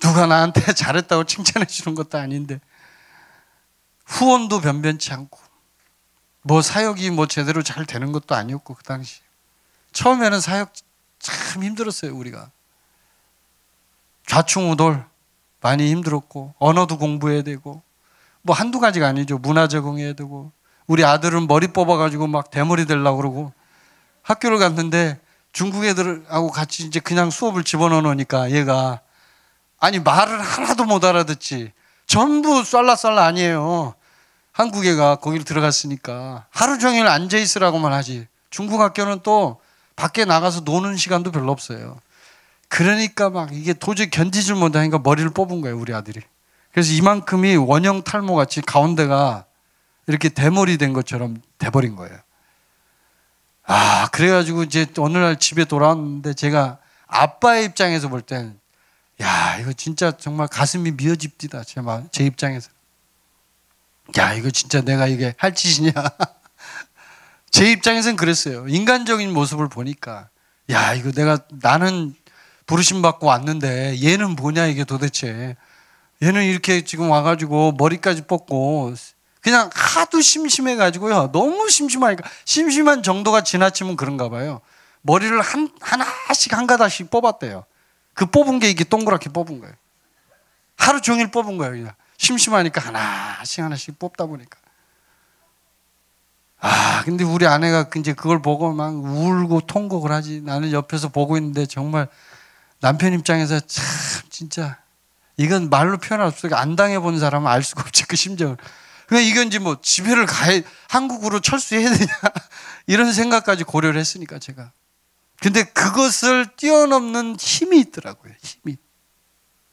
누가 나한테 잘했다고 칭찬해 주는 것도 아닌데, 후원도 변변치 않고, 뭐 사역이 뭐 제대로 잘 되는 것도 아니었고, 그 당시. 처음에는 사역 참 힘들었어요, 우리가. 좌충우돌 많이 힘들었고, 언어도 공부해야 되고, 뭐 한두 가지가 아니죠. 문화 적응해야 되고 우리 아들은 머리 뽑아가지고 막 대머리 될라 그러고 학교를 갔는데 중국 애들하고 같이 이제 그냥 수업을 집어넣어 놓으니까 얘가 아니 말을 하나도 못 알아듣지 전부 쏠라쏠라 아니에요. 한국 애가 거기를 들어갔으니까 하루 종일 앉아 있으라고만 하지. 중국 학교는 또 밖에 나가서 노는 시간도 별로 없어요. 그러니까 막 이게 도저히 견디질 못하니까 머리를 뽑은 거예요, 우리 아들이. 그래서 이만큼이 원형 탈모 같이 가운데가 이렇게 대머리 된 것처럼 돼버린 거예요. 아, 그래가지고 이제 어느 날 집에 돌아왔는데 제가 아빠의 입장에서 볼 땐, 야, 이거 진짜 정말 가슴이 미어집디다. 제, 제 입장에서. 야, 이거 진짜 내가 이게 할 짓이냐. 제 입장에서는 그랬어요. 인간적인 모습을 보니까. 야, 이거 내가, 나는 부르심 받고 왔는데 얘는 뭐냐, 이게 도대체. 얘는 이렇게 지금 와가지고 머리까지 뽑고 그냥 하도 심심해가지고요. 너무 심심하니까 심심한 정도가 지나치면 그런가 봐요. 머리를 한, 하나씩 한 가닥씩 뽑았대요. 그 뽑은 게 이게 동그랗게 뽑은 거예요. 하루 종일 뽑은 거예요. 그냥. 심심하니까 하나씩 하나씩 뽑다 보니까. 아, 근데 우리 아내가 이제 그걸 보고 막 울고 통곡을 하지. 나는 옆에서 보고 있는데 정말 남편 입장에서 참 진짜 이건 말로 표현할 수없으니안 당해본 사람은 알 수가 없지 그 심정을. 그 그러니까 이건 이제 뭐 집회를 가야 한국으로 철수해야 되냐 이런 생각까지 고려를 했으니까 제가. 근데 그것을 뛰어넘는 힘이 있더라고요. 힘이.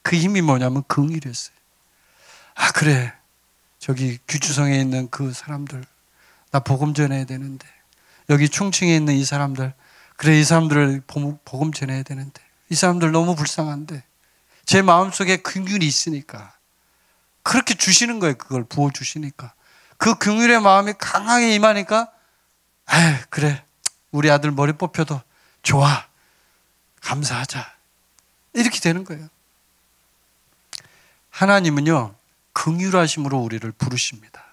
그 힘이 뭐냐면 긍일이었어요. 아 그래 저기 규추성에 있는 그 사람들 나 복음 전해야 되는데 여기 충칭에 있는 이 사람들 그래 이 사람들을 복음 전해야 되는데 이 사람들 너무 불쌍한데 제 마음속에 긍휼이 있으니까. 그렇게 주시는 거예요. 그걸 부어 주시니까. 그 긍휼의 마음이 강하게 임하니까 에 그래. 우리 아들 머리 뽑혀도 좋아. 감사하자. 이렇게 되는 거예요. 하나님은요. 긍휼하심으로 우리를 부르십니다.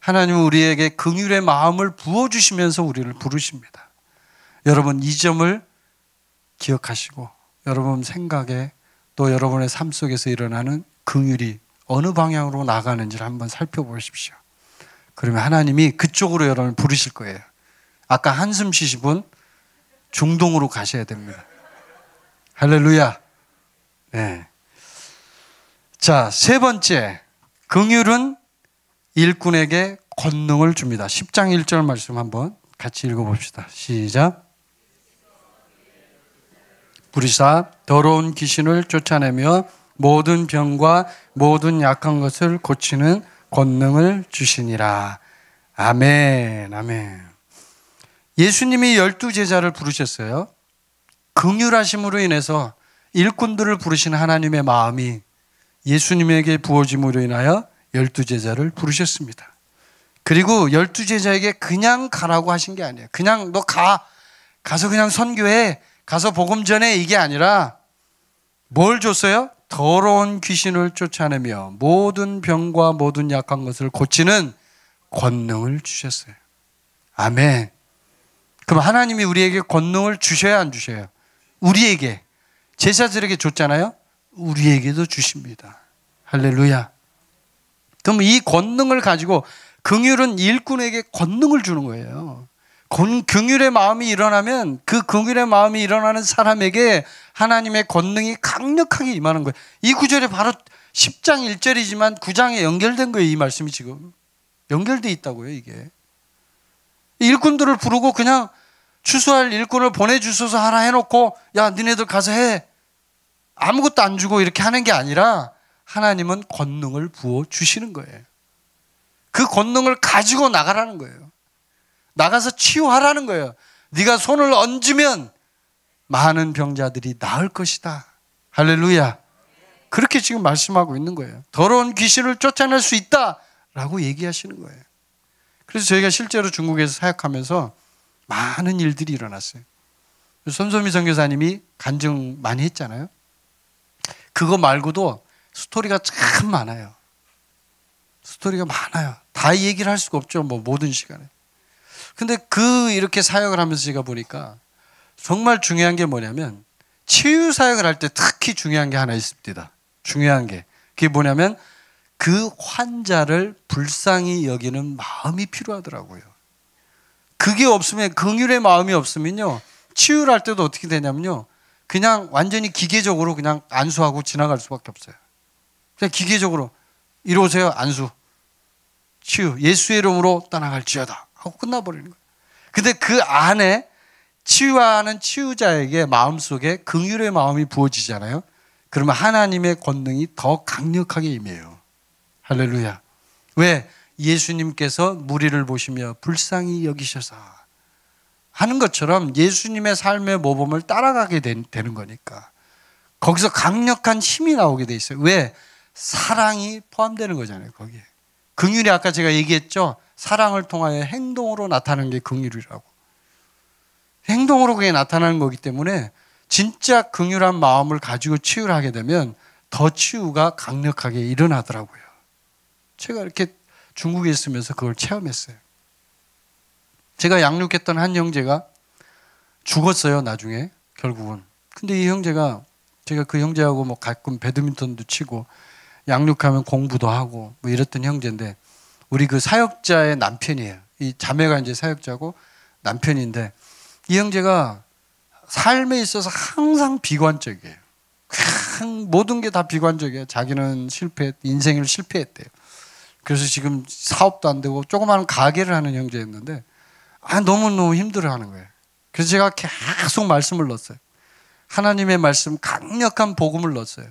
하나님은 우리에게 긍휼의 마음을 부어 주시면서 우리를 부르십니다. 여러분 이 점을 기억하시고 여러분 생각에 또 여러분의 삶 속에서 일어나는 긍휼이 어느 방향으로 나가는지를 한번 살펴보십시오. 그러면 하나님이 그쪽으로 여러분을 부르실 거예요. 아까 한숨 쉬신 분 중동으로 가셔야 됩니다. 할렐루야. 네. 자, 세 번째. 긍휼은 일꾼에게 권능을 줍니다. 10장 1절 말씀 한번 같이 읽어 봅시다. 시작. 부리사 더러운 귀신을 쫓아내며 모든 병과 모든 약한 것을 고치는 권능을 주시니라. 아멘, 아멘. 예수님이 열두 제자를 부르셨어요. 긍휼하심으로 인해서 일꾼들을 부르신 하나님의 마음이 예수님에게 부어짐으로 인하여 열두 제자를 부르셨습니다. 그리고 열두 제자에게 그냥 가라고 하신 게 아니에요. 그냥 너 가. 가서 그냥 선교해. 가서 복음 전에 이게 아니라 뭘 줬어요? 더러운 귀신을 쫓아내며 모든 병과 모든 약한 것을 고치는 권능을 주셨어요. 아멘. 그럼 하나님이 우리에게 권능을 주셔야 안 주셔요? 우리에게 제자들에게 줬잖아요. 우리에게도 주십니다. 할렐루야. 그럼 이 권능을 가지고 긍휼은 일꾼에게 권능을 주는 거예요. 긍휼의 마음이 일어나면 그 긍휼의 마음이 일어나는 사람에게 하나님의 권능이 강력하게 임하는 거예요. 이 구절에 바로 10장 1절이지만 9장에 연결된 거예요. 이 말씀이 지금 연결돼 있다고요. 이게 일꾼들을 부르고 그냥 추수할 일꾼을 보내주소서 하라 해놓고 야 니네들 가서 해 아무것도 안 주고 이렇게 하는 게 아니라 하나님은 권능을 부어 주시는 거예요. 그 권능을 가지고 나가라는 거예요. 나가서 치유하라는 거예요. 네가 손을 얹으면 많은 병자들이 나을 것이다. 할렐루야. 그렇게 지금 말씀하고 있는 거예요. 더러운 귀신을 쫓아낼 수 있다라고 얘기하시는 거예요. 그래서 저희가 실제로 중국에서 사역하면서 많은 일들이 일어났어요. 손소미 선교사님이 간증 많이 했잖아요. 그거 말고도 스토리가 참 많아요. 스토리가 많아요. 다 얘기를 할 수가 없죠. 뭐 모든 시간에. 근데 그 이렇게 사역을 하면서 제가 보니까 정말 중요한 게 뭐냐면 치유 사역을 할 때 특히 중요한 게 하나 있습니다. 중요한 게 그게 뭐냐면 그 환자를 불쌍히 여기는 마음이 필요하더라고요. 그게 없으면 긍휼의 마음이 없으면요 치유를 할 때도 어떻게 되냐면요 그냥 완전히 기계적으로 그냥 안수하고 지나갈 수밖에 없어요. 그냥 기계적으로 이러세요 안수 치유 예수의 이름으로 떠나갈지어다 하고 끝나버리는 거예요. 근데 그 안에 치유하는 치유자에게 마음속에 긍휼의 마음이 부어지잖아요. 그러면 하나님의 권능이 더 강력하게 임해요. 할렐루야. 왜? 예수님께서 무리를 보시며 불쌍히 여기셔서 하는 것처럼 예수님의 삶의 모범을 따라가게 된, 되는 거니까. 거기서 강력한 힘이 나오게 돼 있어요. 왜? 사랑이 포함되는 거잖아요, 거기에. 긍휼이 아까 제가 얘기했죠. 사랑을 통하여 행동으로 나타나는 게 긍휼이라고. 행동으로 그게 나타나는 거기 때문에 진짜 긍휼한 마음을 가지고 치유를 하게 되면 더 치유가 강력하게 일어나더라고요. 제가 이렇게 중국에 있으면서 그걸 체험했어요. 제가 양육했던 한 형제가 죽었어요, 나중에, 결국은. 근데 이 형제가, 제가 그 형제하고 뭐 가끔 배드민턴도 치고, 양육하면 공부도 하고, 뭐 이랬던 형제인데, 우리 그 사역자의 남편이에요. 이 자매가 이제 사역자고 남편인데 이 형제가 삶에 있어서 항상 비관적이에요. 모든 게 다 비관적이에요. 자기는 실패, 인생을 실패했대요. 그래서 지금 사업도 안 되고 조그마한 가게를 하는 형제였는데 아 너무너무 힘들어하는 거예요. 그래서 제가 계속 말씀을 넣었어요. 하나님의 말씀 강력한 복음을 넣었어요.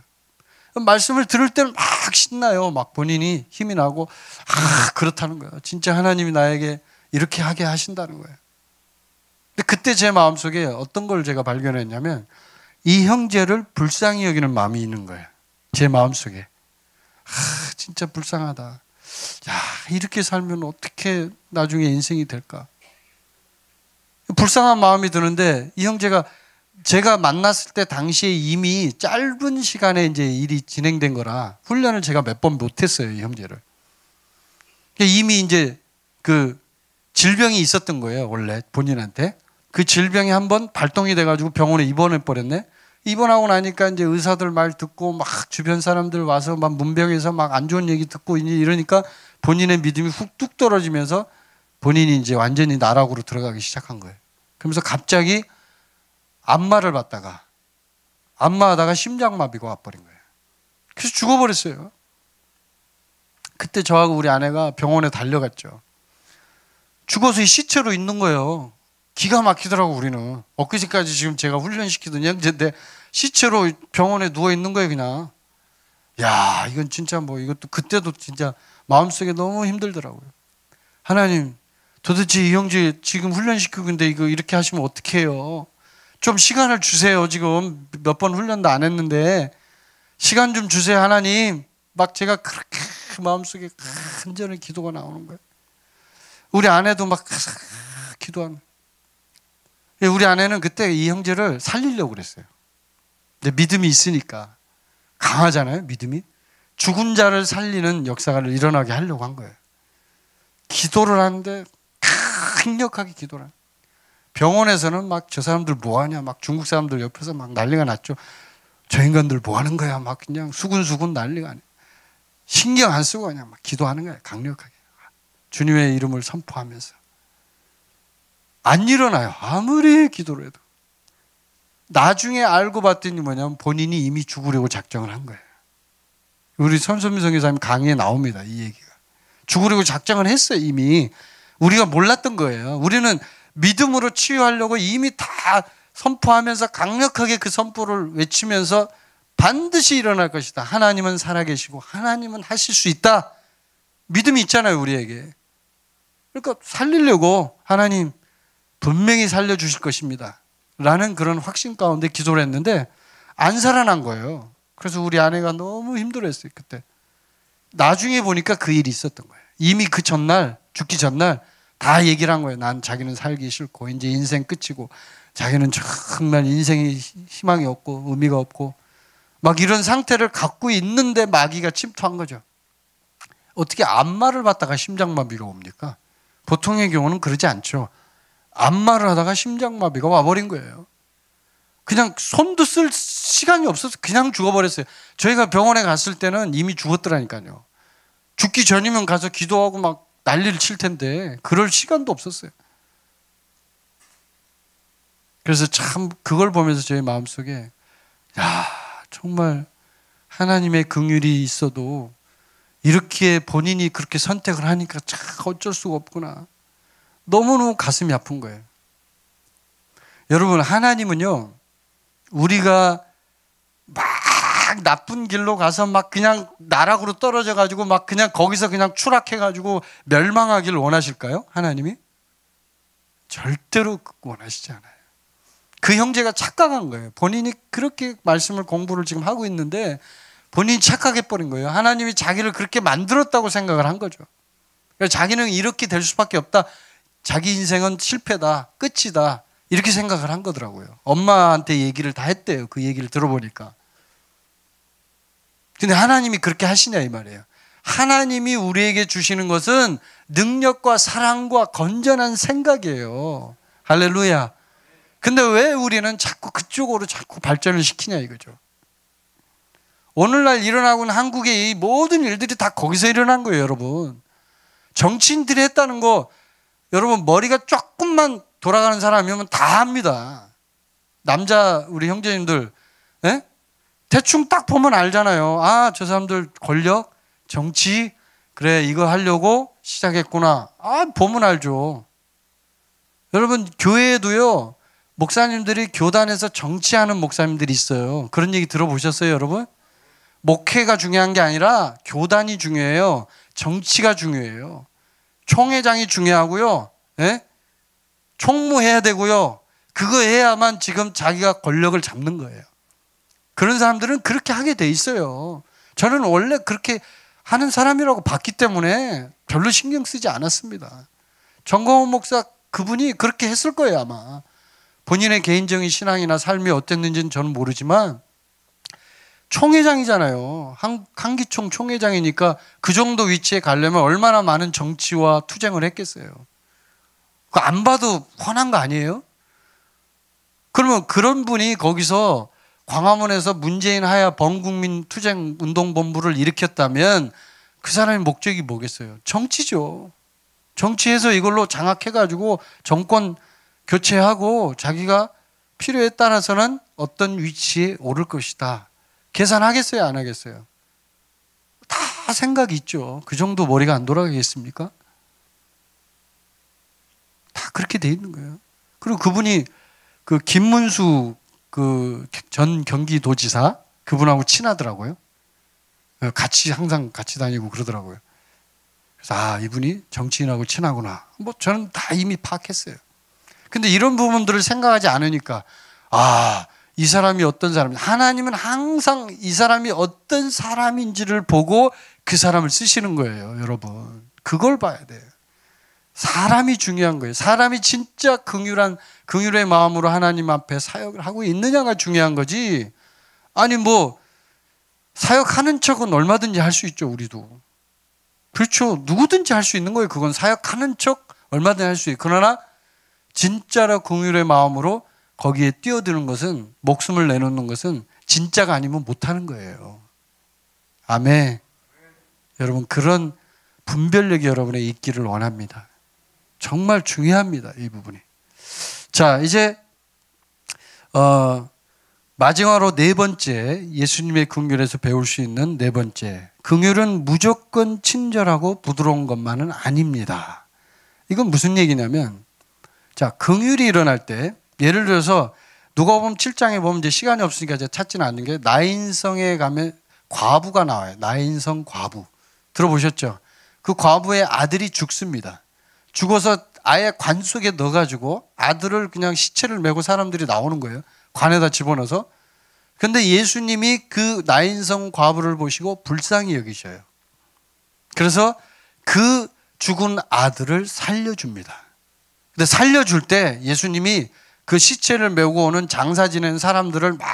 말씀을 들을 때는막 신나요. 막 본인이 힘이 나고 아 그렇다는 거예요. 진짜 하나님이 나에게 이렇게 하게 하신다는 거예요. 근데 그때 제 마음 속에 어떤 걸 제가 발견했냐면 이 형제를 불쌍히 여기는 마음이 있는 거예요. 제 마음 속에 아 진짜 불쌍하다. 야 이렇게 살면 어떻게 나중에 인생이 될까? 불쌍한 마음이 드는데 이 형제가 제가 만났을 때 당시에 이미 짧은 시간에 이제 일이 진행된 거라 훈련을 제가 몇 번 못했어요, 이 형제를. 그러니까 이미 이제 그 질병이 있었던 거예요, 원래 본인한테. 그 질병이 한번 발동이 돼가지고 병원에 입원해 버렸네. 입원하고 나니까 이제 의사들 말 듣고 막 주변 사람들 와서 막 문병에서 막 안 좋은 얘기 듣고 이러니까 본인의 믿음이 훅 뚝 떨어지면서 본인이 이제 완전히 나락으로 들어가기 시작한 거예요. 그러면서 갑자기 안마를 받다가 안마하다가 심장마비가 와버린 거예요. 그래서 죽어버렸어요. 그때 저하고 우리 아내가 병원에 달려갔죠. 죽어서 이 시체로 있는 거예요. 기가 막히더라고 우리는. 엊그제까지 지금 제가 훈련시키던 형제인데 시체로 병원에 누워 있는 거예요 그냥. 야 이건 진짜 뭐 이것도 그때도 진짜 마음속에 너무 힘들더라고요. 하나님 도대체 이 형제 지금 훈련시키고 있는데 이거 이렇게 하시면 어떻게 해요? 좀 시간을 주세요. 지금 몇 번 훈련도 안 했는데 시간 좀 주세요. 하나님. 막 제가 그렇게 마음속에 간절히 기도가 나오는 거예요. 우리 아내도 막 기도하는 거예요. 우리 아내는 그때 이 형제를 살리려고 그랬어요. 근데 믿음이 있으니까 강하잖아요. 믿음이 죽은 자를 살리는 역사가 일어나게 하려고 한 거예요. 기도를 하는데 강력하게 기도를 하는 거예요. 병원에서는 막 저 사람들 뭐 하냐 막 중국 사람들 옆에서 막 난리가 났죠. 저 인간들 뭐 하는 거야 막 그냥 수군수군 난리가 아니야. 신경 안 쓰고 그냥 막 기도하는 거야 강력하게 주님의 이름을 선포하면서 안 일어나요 아무리 기도를 해도 나중에 알고 봤더니 뭐냐면 본인이 이미 죽으려고 작정을 한 거예요 우리 선소민 성교사님 강의에 나옵니다 이 얘기가 죽으려고 작정을 했어요 이미 우리가 몰랐던 거예요 우리는 믿음으로 치유하려고 이미 다 선포하면서 강력하게 그 선포를 외치면서 반드시 일어날 것이다. 하나님은 살아계시고 하나님은 하실 수 있다. 믿음이 있잖아요, 우리에게. 그러니까 살리려고 하나님 분명히 살려주실 것입니다. 라는 그런 확신 가운데 기도를 했는데 안 살아난 거예요. 그래서 우리 아내가 너무 힘들어했어요, 그때. 나중에 보니까 그 일이 있었던 거예요. 이미 그 전날, 죽기 전날 다 얘기를 한 거예요. 난 자기는 살기 싫고 이제 인생 끝이고 자기는 정말 인생이 희망이 없고 의미가 없고 막 이런 상태를 갖고 있는데 마귀가 침투한 거죠. 어떻게 안마를 받다가 심장마비가 옵니까? 보통의 경우는 그러지 않죠. 안마를 하다가 심장마비가 와버린 거예요. 그냥 손도 쓸 시간이 없어서 그냥 죽어버렸어요. 저희가 병원에 갔을 때는 이미 죽었더라니까요. 죽기 전이면 가서 기도하고 막 난리를 칠 텐데 그럴 시간도 없었어요. 그래서 참 그걸 보면서 저의 마음속에 야 정말 하나님의 긍휼이 있어도 이렇게 본인이 그렇게 선택을 하니까 참 어쩔 수가 없구나. 너무너무 가슴이 아픈 거예요. 여러분 하나님은요 우리가 막막 나쁜 길로 가서 막 그냥 나락으로 떨어져 가지고 막 그냥 거기서 그냥 추락해 가지고 멸망하기를 원하실까요? 하나님이? 절대로 원하시지 않아요. 그 형제가 착각한 거예요. 본인이 그렇게 말씀을 공부를 지금 하고 있는데 본인이 착각해 버린 거예요. 하나님이 자기를 그렇게 만들었다고 생각을 한 거죠. 그러니까 자기는 이렇게 될 수밖에 없다. 자기 인생은 실패다. 끝이다. 이렇게 생각을 한 거더라고요. 엄마한테 얘기를 다 했대요. 그 얘기를 들어보니까. 근데 하나님이 그렇게 하시냐 이 말이에요. 하나님이 우리에게 주시는 것은 능력과 사랑과 건전한 생각이에요. 할렐루야. 근데 왜 우리는 자꾸 그쪽으로 자꾸 발전을 시키냐 이거죠. 오늘날 일어나고는 한국의 이 모든 일들이 다 거기서 일어난 거예요, 여러분. 정치인들이 했다는 거, 여러분 머리가 조금만 돌아가는 사람이면 다 합니다. 남자 우리 형제님들, 에? 예? 대충 딱 보면 알잖아요. 아, 저 사람들 권력, 정치, 그래, 이거 하려고 시작했구나. 아, 보면 알죠. 여러분, 교회에도요, 목사님들이 교단에서 정치하는 목사님들이 있어요. 그런 얘기 들어보셨어요, 여러분? 목회가 중요한 게 아니라 교단이 중요해요. 정치가 중요해요. 총회장이 중요하고요. 예? 총무해야 되고요. 그거 해야만 지금 자기가 권력을 잡는 거예요. 그런 사람들은 그렇게 하게 돼 있어요. 저는 원래 그렇게 하는 사람이라고 봤기 때문에 별로 신경 쓰지 않았습니다. 정광훈 목사 그분이 그렇게 했을 거예요, 아마. 본인의 개인적인 신앙이나 삶이 어땠는지는 저는 모르지만 총회장이잖아요. 한, 한기총 총회장이니까 그 정도 위치에 가려면 얼마나 많은 정치와 투쟁을 했겠어요. 안 봐도 훤한 거 아니에요? 그러면 그런 분이 거기서 광화문에서 문재인 하야 범국민 투쟁 운동본부를 일으켰다면 그 사람의 목적이 뭐겠어요? 정치죠. 정치해서 이걸로 장악해가지고 정권 교체하고 자기가 필요에 따라서는 어떤 위치에 오를 것이다. 계산하겠어요? 안 하겠어요? 다 생각이 있죠. 그 정도 머리가 안 돌아가겠습니까? 다 그렇게 돼 있는 거예요. 그리고 그분이 그 김문수 그전 경기도지사 그분하고 친하더라고요. 어, 같이 항상 같이 다니고 그러더라고요. 그래서 아 이분이 정치인하고 친하구나. 뭐 저는 다 이미 파악했어요. 근데 이런 부분들을 생각하지 않으니까 아이 사람이 어떤 사람이 하나님은 항상 이 사람이 어떤 사람인지를 보고 그 사람을 쓰시는 거예요, 여러분. 그걸 봐야 돼요. 사람이 중요한 거예요. 사람이 진짜 긍휼한 긍휼의 마음으로 하나님 앞에 사역을 하고 있느냐가 중요한 거지. 아니 뭐 사역하는 척은 얼마든지 할 수 있죠, 우리도. 그렇죠. 누구든지 할 수 있는 거예요. 그건 사역하는 척 얼마든지 할 수 있고 그러나 진짜로 긍휼의 마음으로 거기에 뛰어드는 것은 목숨을 내놓는 것은 진짜가 아니면 못 하는 거예요. 아멘. 여러분 그런 분별력이 여러분의 있기를 원합니다. 정말 중요합니다. 이 부분이. 자, 이제 어, 마지막으로 네 번째 예수님의 긍휼에서 배울 수 있는 네 번째 긍휼은 무조건 친절하고 부드러운 것만은 아닙니다. 이건 무슨 얘기냐면 자 긍휼이 일어날 때 예를 들어서 누가 보면 7장에 보면 이제 시간이 없으니까 제 찾지는 않는 게 나인성에 가면 과부가 나와요. 나인성 과부 들어보셨죠? 그 과부의 아들이 죽습니다. 죽어서 아예 관 속에 넣어가지고 아들을 그냥 시체를 메고 사람들이 나오는 거예요. 관에다 집어넣어서. 근데 예수님이 그 나인성 과부를 보시고 불쌍히 여기셔요. 그래서 그 죽은 아들을 살려줍니다. 근데 살려줄 때 예수님이 그 시체를 메고 오는 장사 지낸 사람들을 막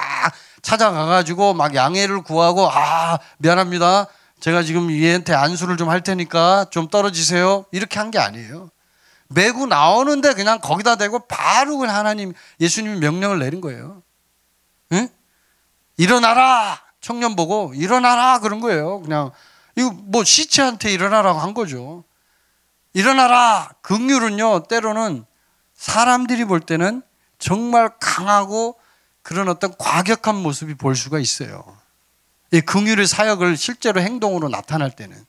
찾아가가지고 막 양해를 구하고 아, 미안합니다. 제가 지금 얘한테 안수를 좀 할 테니까 좀 떨어지세요. 이렇게 한 게 아니에요. 메고 나오는데 그냥 거기다 대고 바로 그 하나님, 예수님이 명령을 내린 거예요. 응? 일어나라! 청년 보고 일어나라! 그런 거예요. 그냥, 이거 뭐 시체한테 일어나라고 한 거죠. 일어나라! 극률은요, 때로는 사람들이 볼 때는 정말 강하고 그런 어떤 과격한 모습이 볼 수가 있어요. 이 긍휼의 사역을 실제로 행동으로 나타날 때는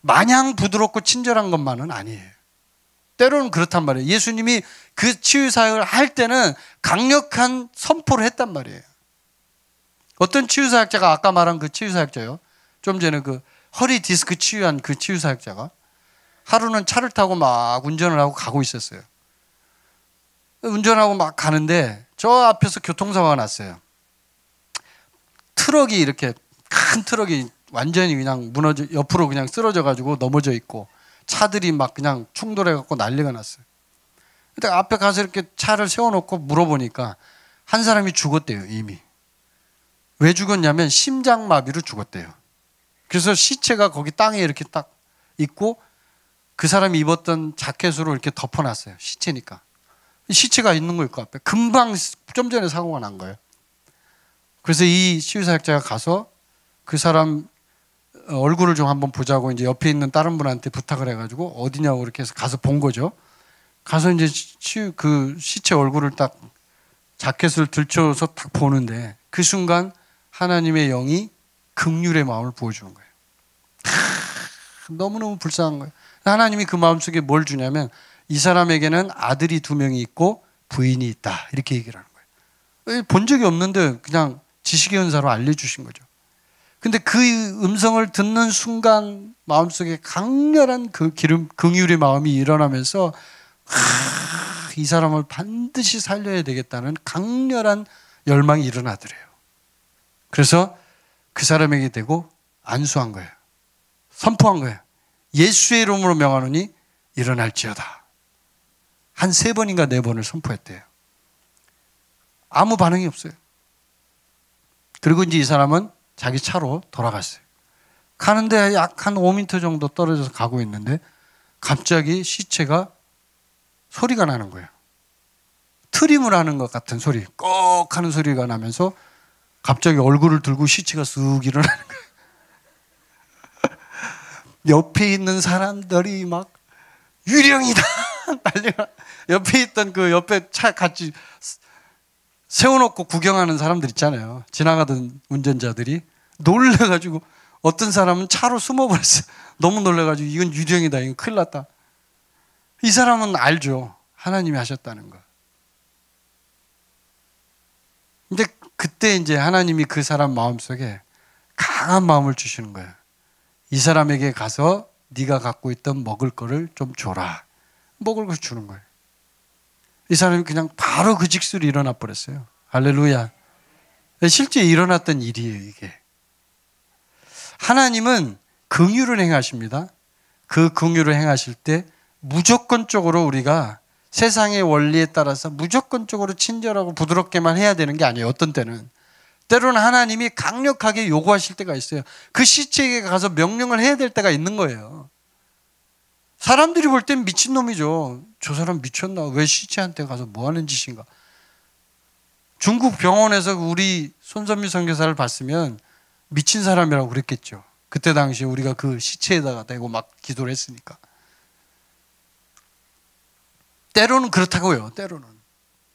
마냥 부드럽고 친절한 것만은 아니에요. 때로는 그렇단 말이에요. 예수님이 그 치유 사역을 할 때는 강력한 선포를 했단 말이에요. 어떤 치유 사역자가 아까 말한 그 치유 사역자요. 좀 전에 그 허리 디스크 치유한 그 치유 사역자가 하루는 차를 타고 막 운전을 하고 가고 있었어요. 운전하고 막 가는데 저 앞에서 교통사고가 났어요. 트럭이 이렇게 큰 트럭이 완전히 그냥 무너져 옆으로 그냥 쓰러져 가지고 넘어져 있고 차들이 막 그냥 충돌해 갖고 난리가 났어요. 그때 앞에 가서 이렇게 차를 세워놓고 물어보니까 한 사람이 죽었대요 이미. 왜 죽었냐면 심장마비로 죽었대요. 그래서 시체가 거기 땅에 이렇게 딱 있고 그 사람이 입었던 자켓으로 이렇게 덮어놨어요. 시체니까. 시체가 있는 거일 것 앞에. 금방 좀 전에 사고가 난 거예요. 그래서 이시유사역자가 가서 그 사람 어, 얼굴을 좀 한번 보자고 이제 옆에 있는 다른 분한테 부탁을 해가지고 어디냐고 이렇게 해서 가서 본 거죠. 가서 이제 치그 시체 얼굴을 딱 자켓을 들쳐서딱 보는데 그 순간 하나님의 영이 극률의 마음을 부어주는 거예요. 너무너무 불쌍한 거예요. 하나님이 그 마음속에 뭘 주냐면 이 사람에게는 아들이 두 명이 있고 부인이 있다 이렇게 얘기를 하는 거예요. 예, 본 적이 없는데 그냥 지식의 은사로 알려주신 거죠. 근데 그 음성을 듣는 순간 마음속에 강렬한 그 기름, 긍휼의 마음이 일어나면서 아, 이 사람을 반드시 살려야 되겠다는 강렬한 열망이 일어나더래요. 그래서 그 사람에게 되고 안수한 거예요. 선포한 거예요. 예수의 이름으로 명하노니 일어날지어다. 한 세 번인가 네 번을 선포했대요. 아무 반응이 없어요. 그리고 이제 이 사람은 자기 차로 돌아갔어요. 가는데 약 한5미 정도 떨어져서 가고 있는데 갑자기 시체가 소리가 나는 거예요. 트림을 하는 것 같은 소리, 꺽 하는 소리가 나면서 갑자기 얼굴을 들고 시체가 쑥 일어나는 거예요. 옆에 있는 사람들이 막 유령이다! 날려 옆에 있던 그 옆에 차 같이 세워놓고 구경하는 사람들 있잖아요. 지나가던 운전자들이 놀래가지고 어떤 사람은 차로 숨어버렸어. 너무 놀래가지고 이건 유령이다. 이건 큰일 났다. 이 사람은 알죠. 하나님이 하셨다는 거. 근데 그때 이제 하나님이 그 사람 마음속에 강한 마음을 주시는 거예요. 이 사람에게 가서 네가 갖고 있던 먹을 거를 좀 줘라. 먹을 걸 주는 거예요. 이 사람이 그냥 바로 그 직수로 일어나 버렸어요. 할렐루야. 실제 일어났던 일이에요, 이게. 하나님은 긍휼을 행하십니다. 그 긍휼을 행하실 때 무조건적으로 우리가 세상의 원리에 따라서 무조건적으로 친절하고 부드럽게만 해야 되는 게 아니에요. 어떤 때는 때로는 하나님이 강력하게 요구하실 때가 있어요. 그 시체에게 가서 명령을 해야 될 때가 있는 거예요. 사람들이 볼 땐 미친놈이죠. 저 사람 미쳤나? 왜 시체한테 가서 뭐 하는 짓인가? 중국 병원에서 우리 손선미 선교사를 봤으면 미친 사람이라고 그랬겠죠. 그때 당시에 우리가 그 시체에다가 대고 막 기도를 했으니까. 때로는 그렇다고요. 때로는.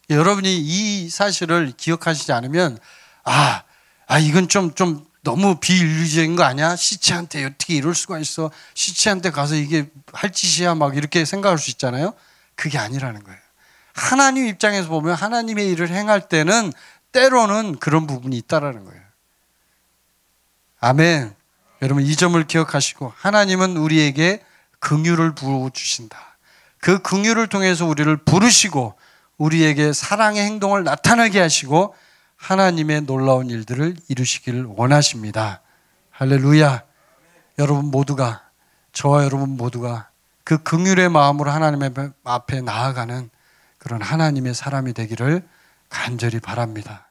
여러분이 이 사실을 기억하시지 않으면 아, 아 이건 좀좀 너무 비인류적인 거 아니야? 시체한테 어떻게 이럴 수가 있어? 시체한테 가서 이게 할 짓이야? 막 이렇게 생각할 수 있잖아요. 그게 아니라는 거예요. 하나님 입장에서 보면 하나님의 일을 행할 때는 때로는 그런 부분이 있다라는 거예요. 아멘. 여러분 이 점을 기억하시고 하나님은 우리에게 긍휼을 부어 주신다. 그 긍휼을 통해서 우리를 부르시고 우리에게 사랑의 행동을 나타나게 하시고 하나님의 놀라운 일들을 이루시길 원하십니다. 할렐루야. 여러분 모두가 저와 여러분 모두가 그 긍휼의 마음으로 하나님 앞에 나아가는 그런 하나님의 사람이 되기를 간절히 바랍니다.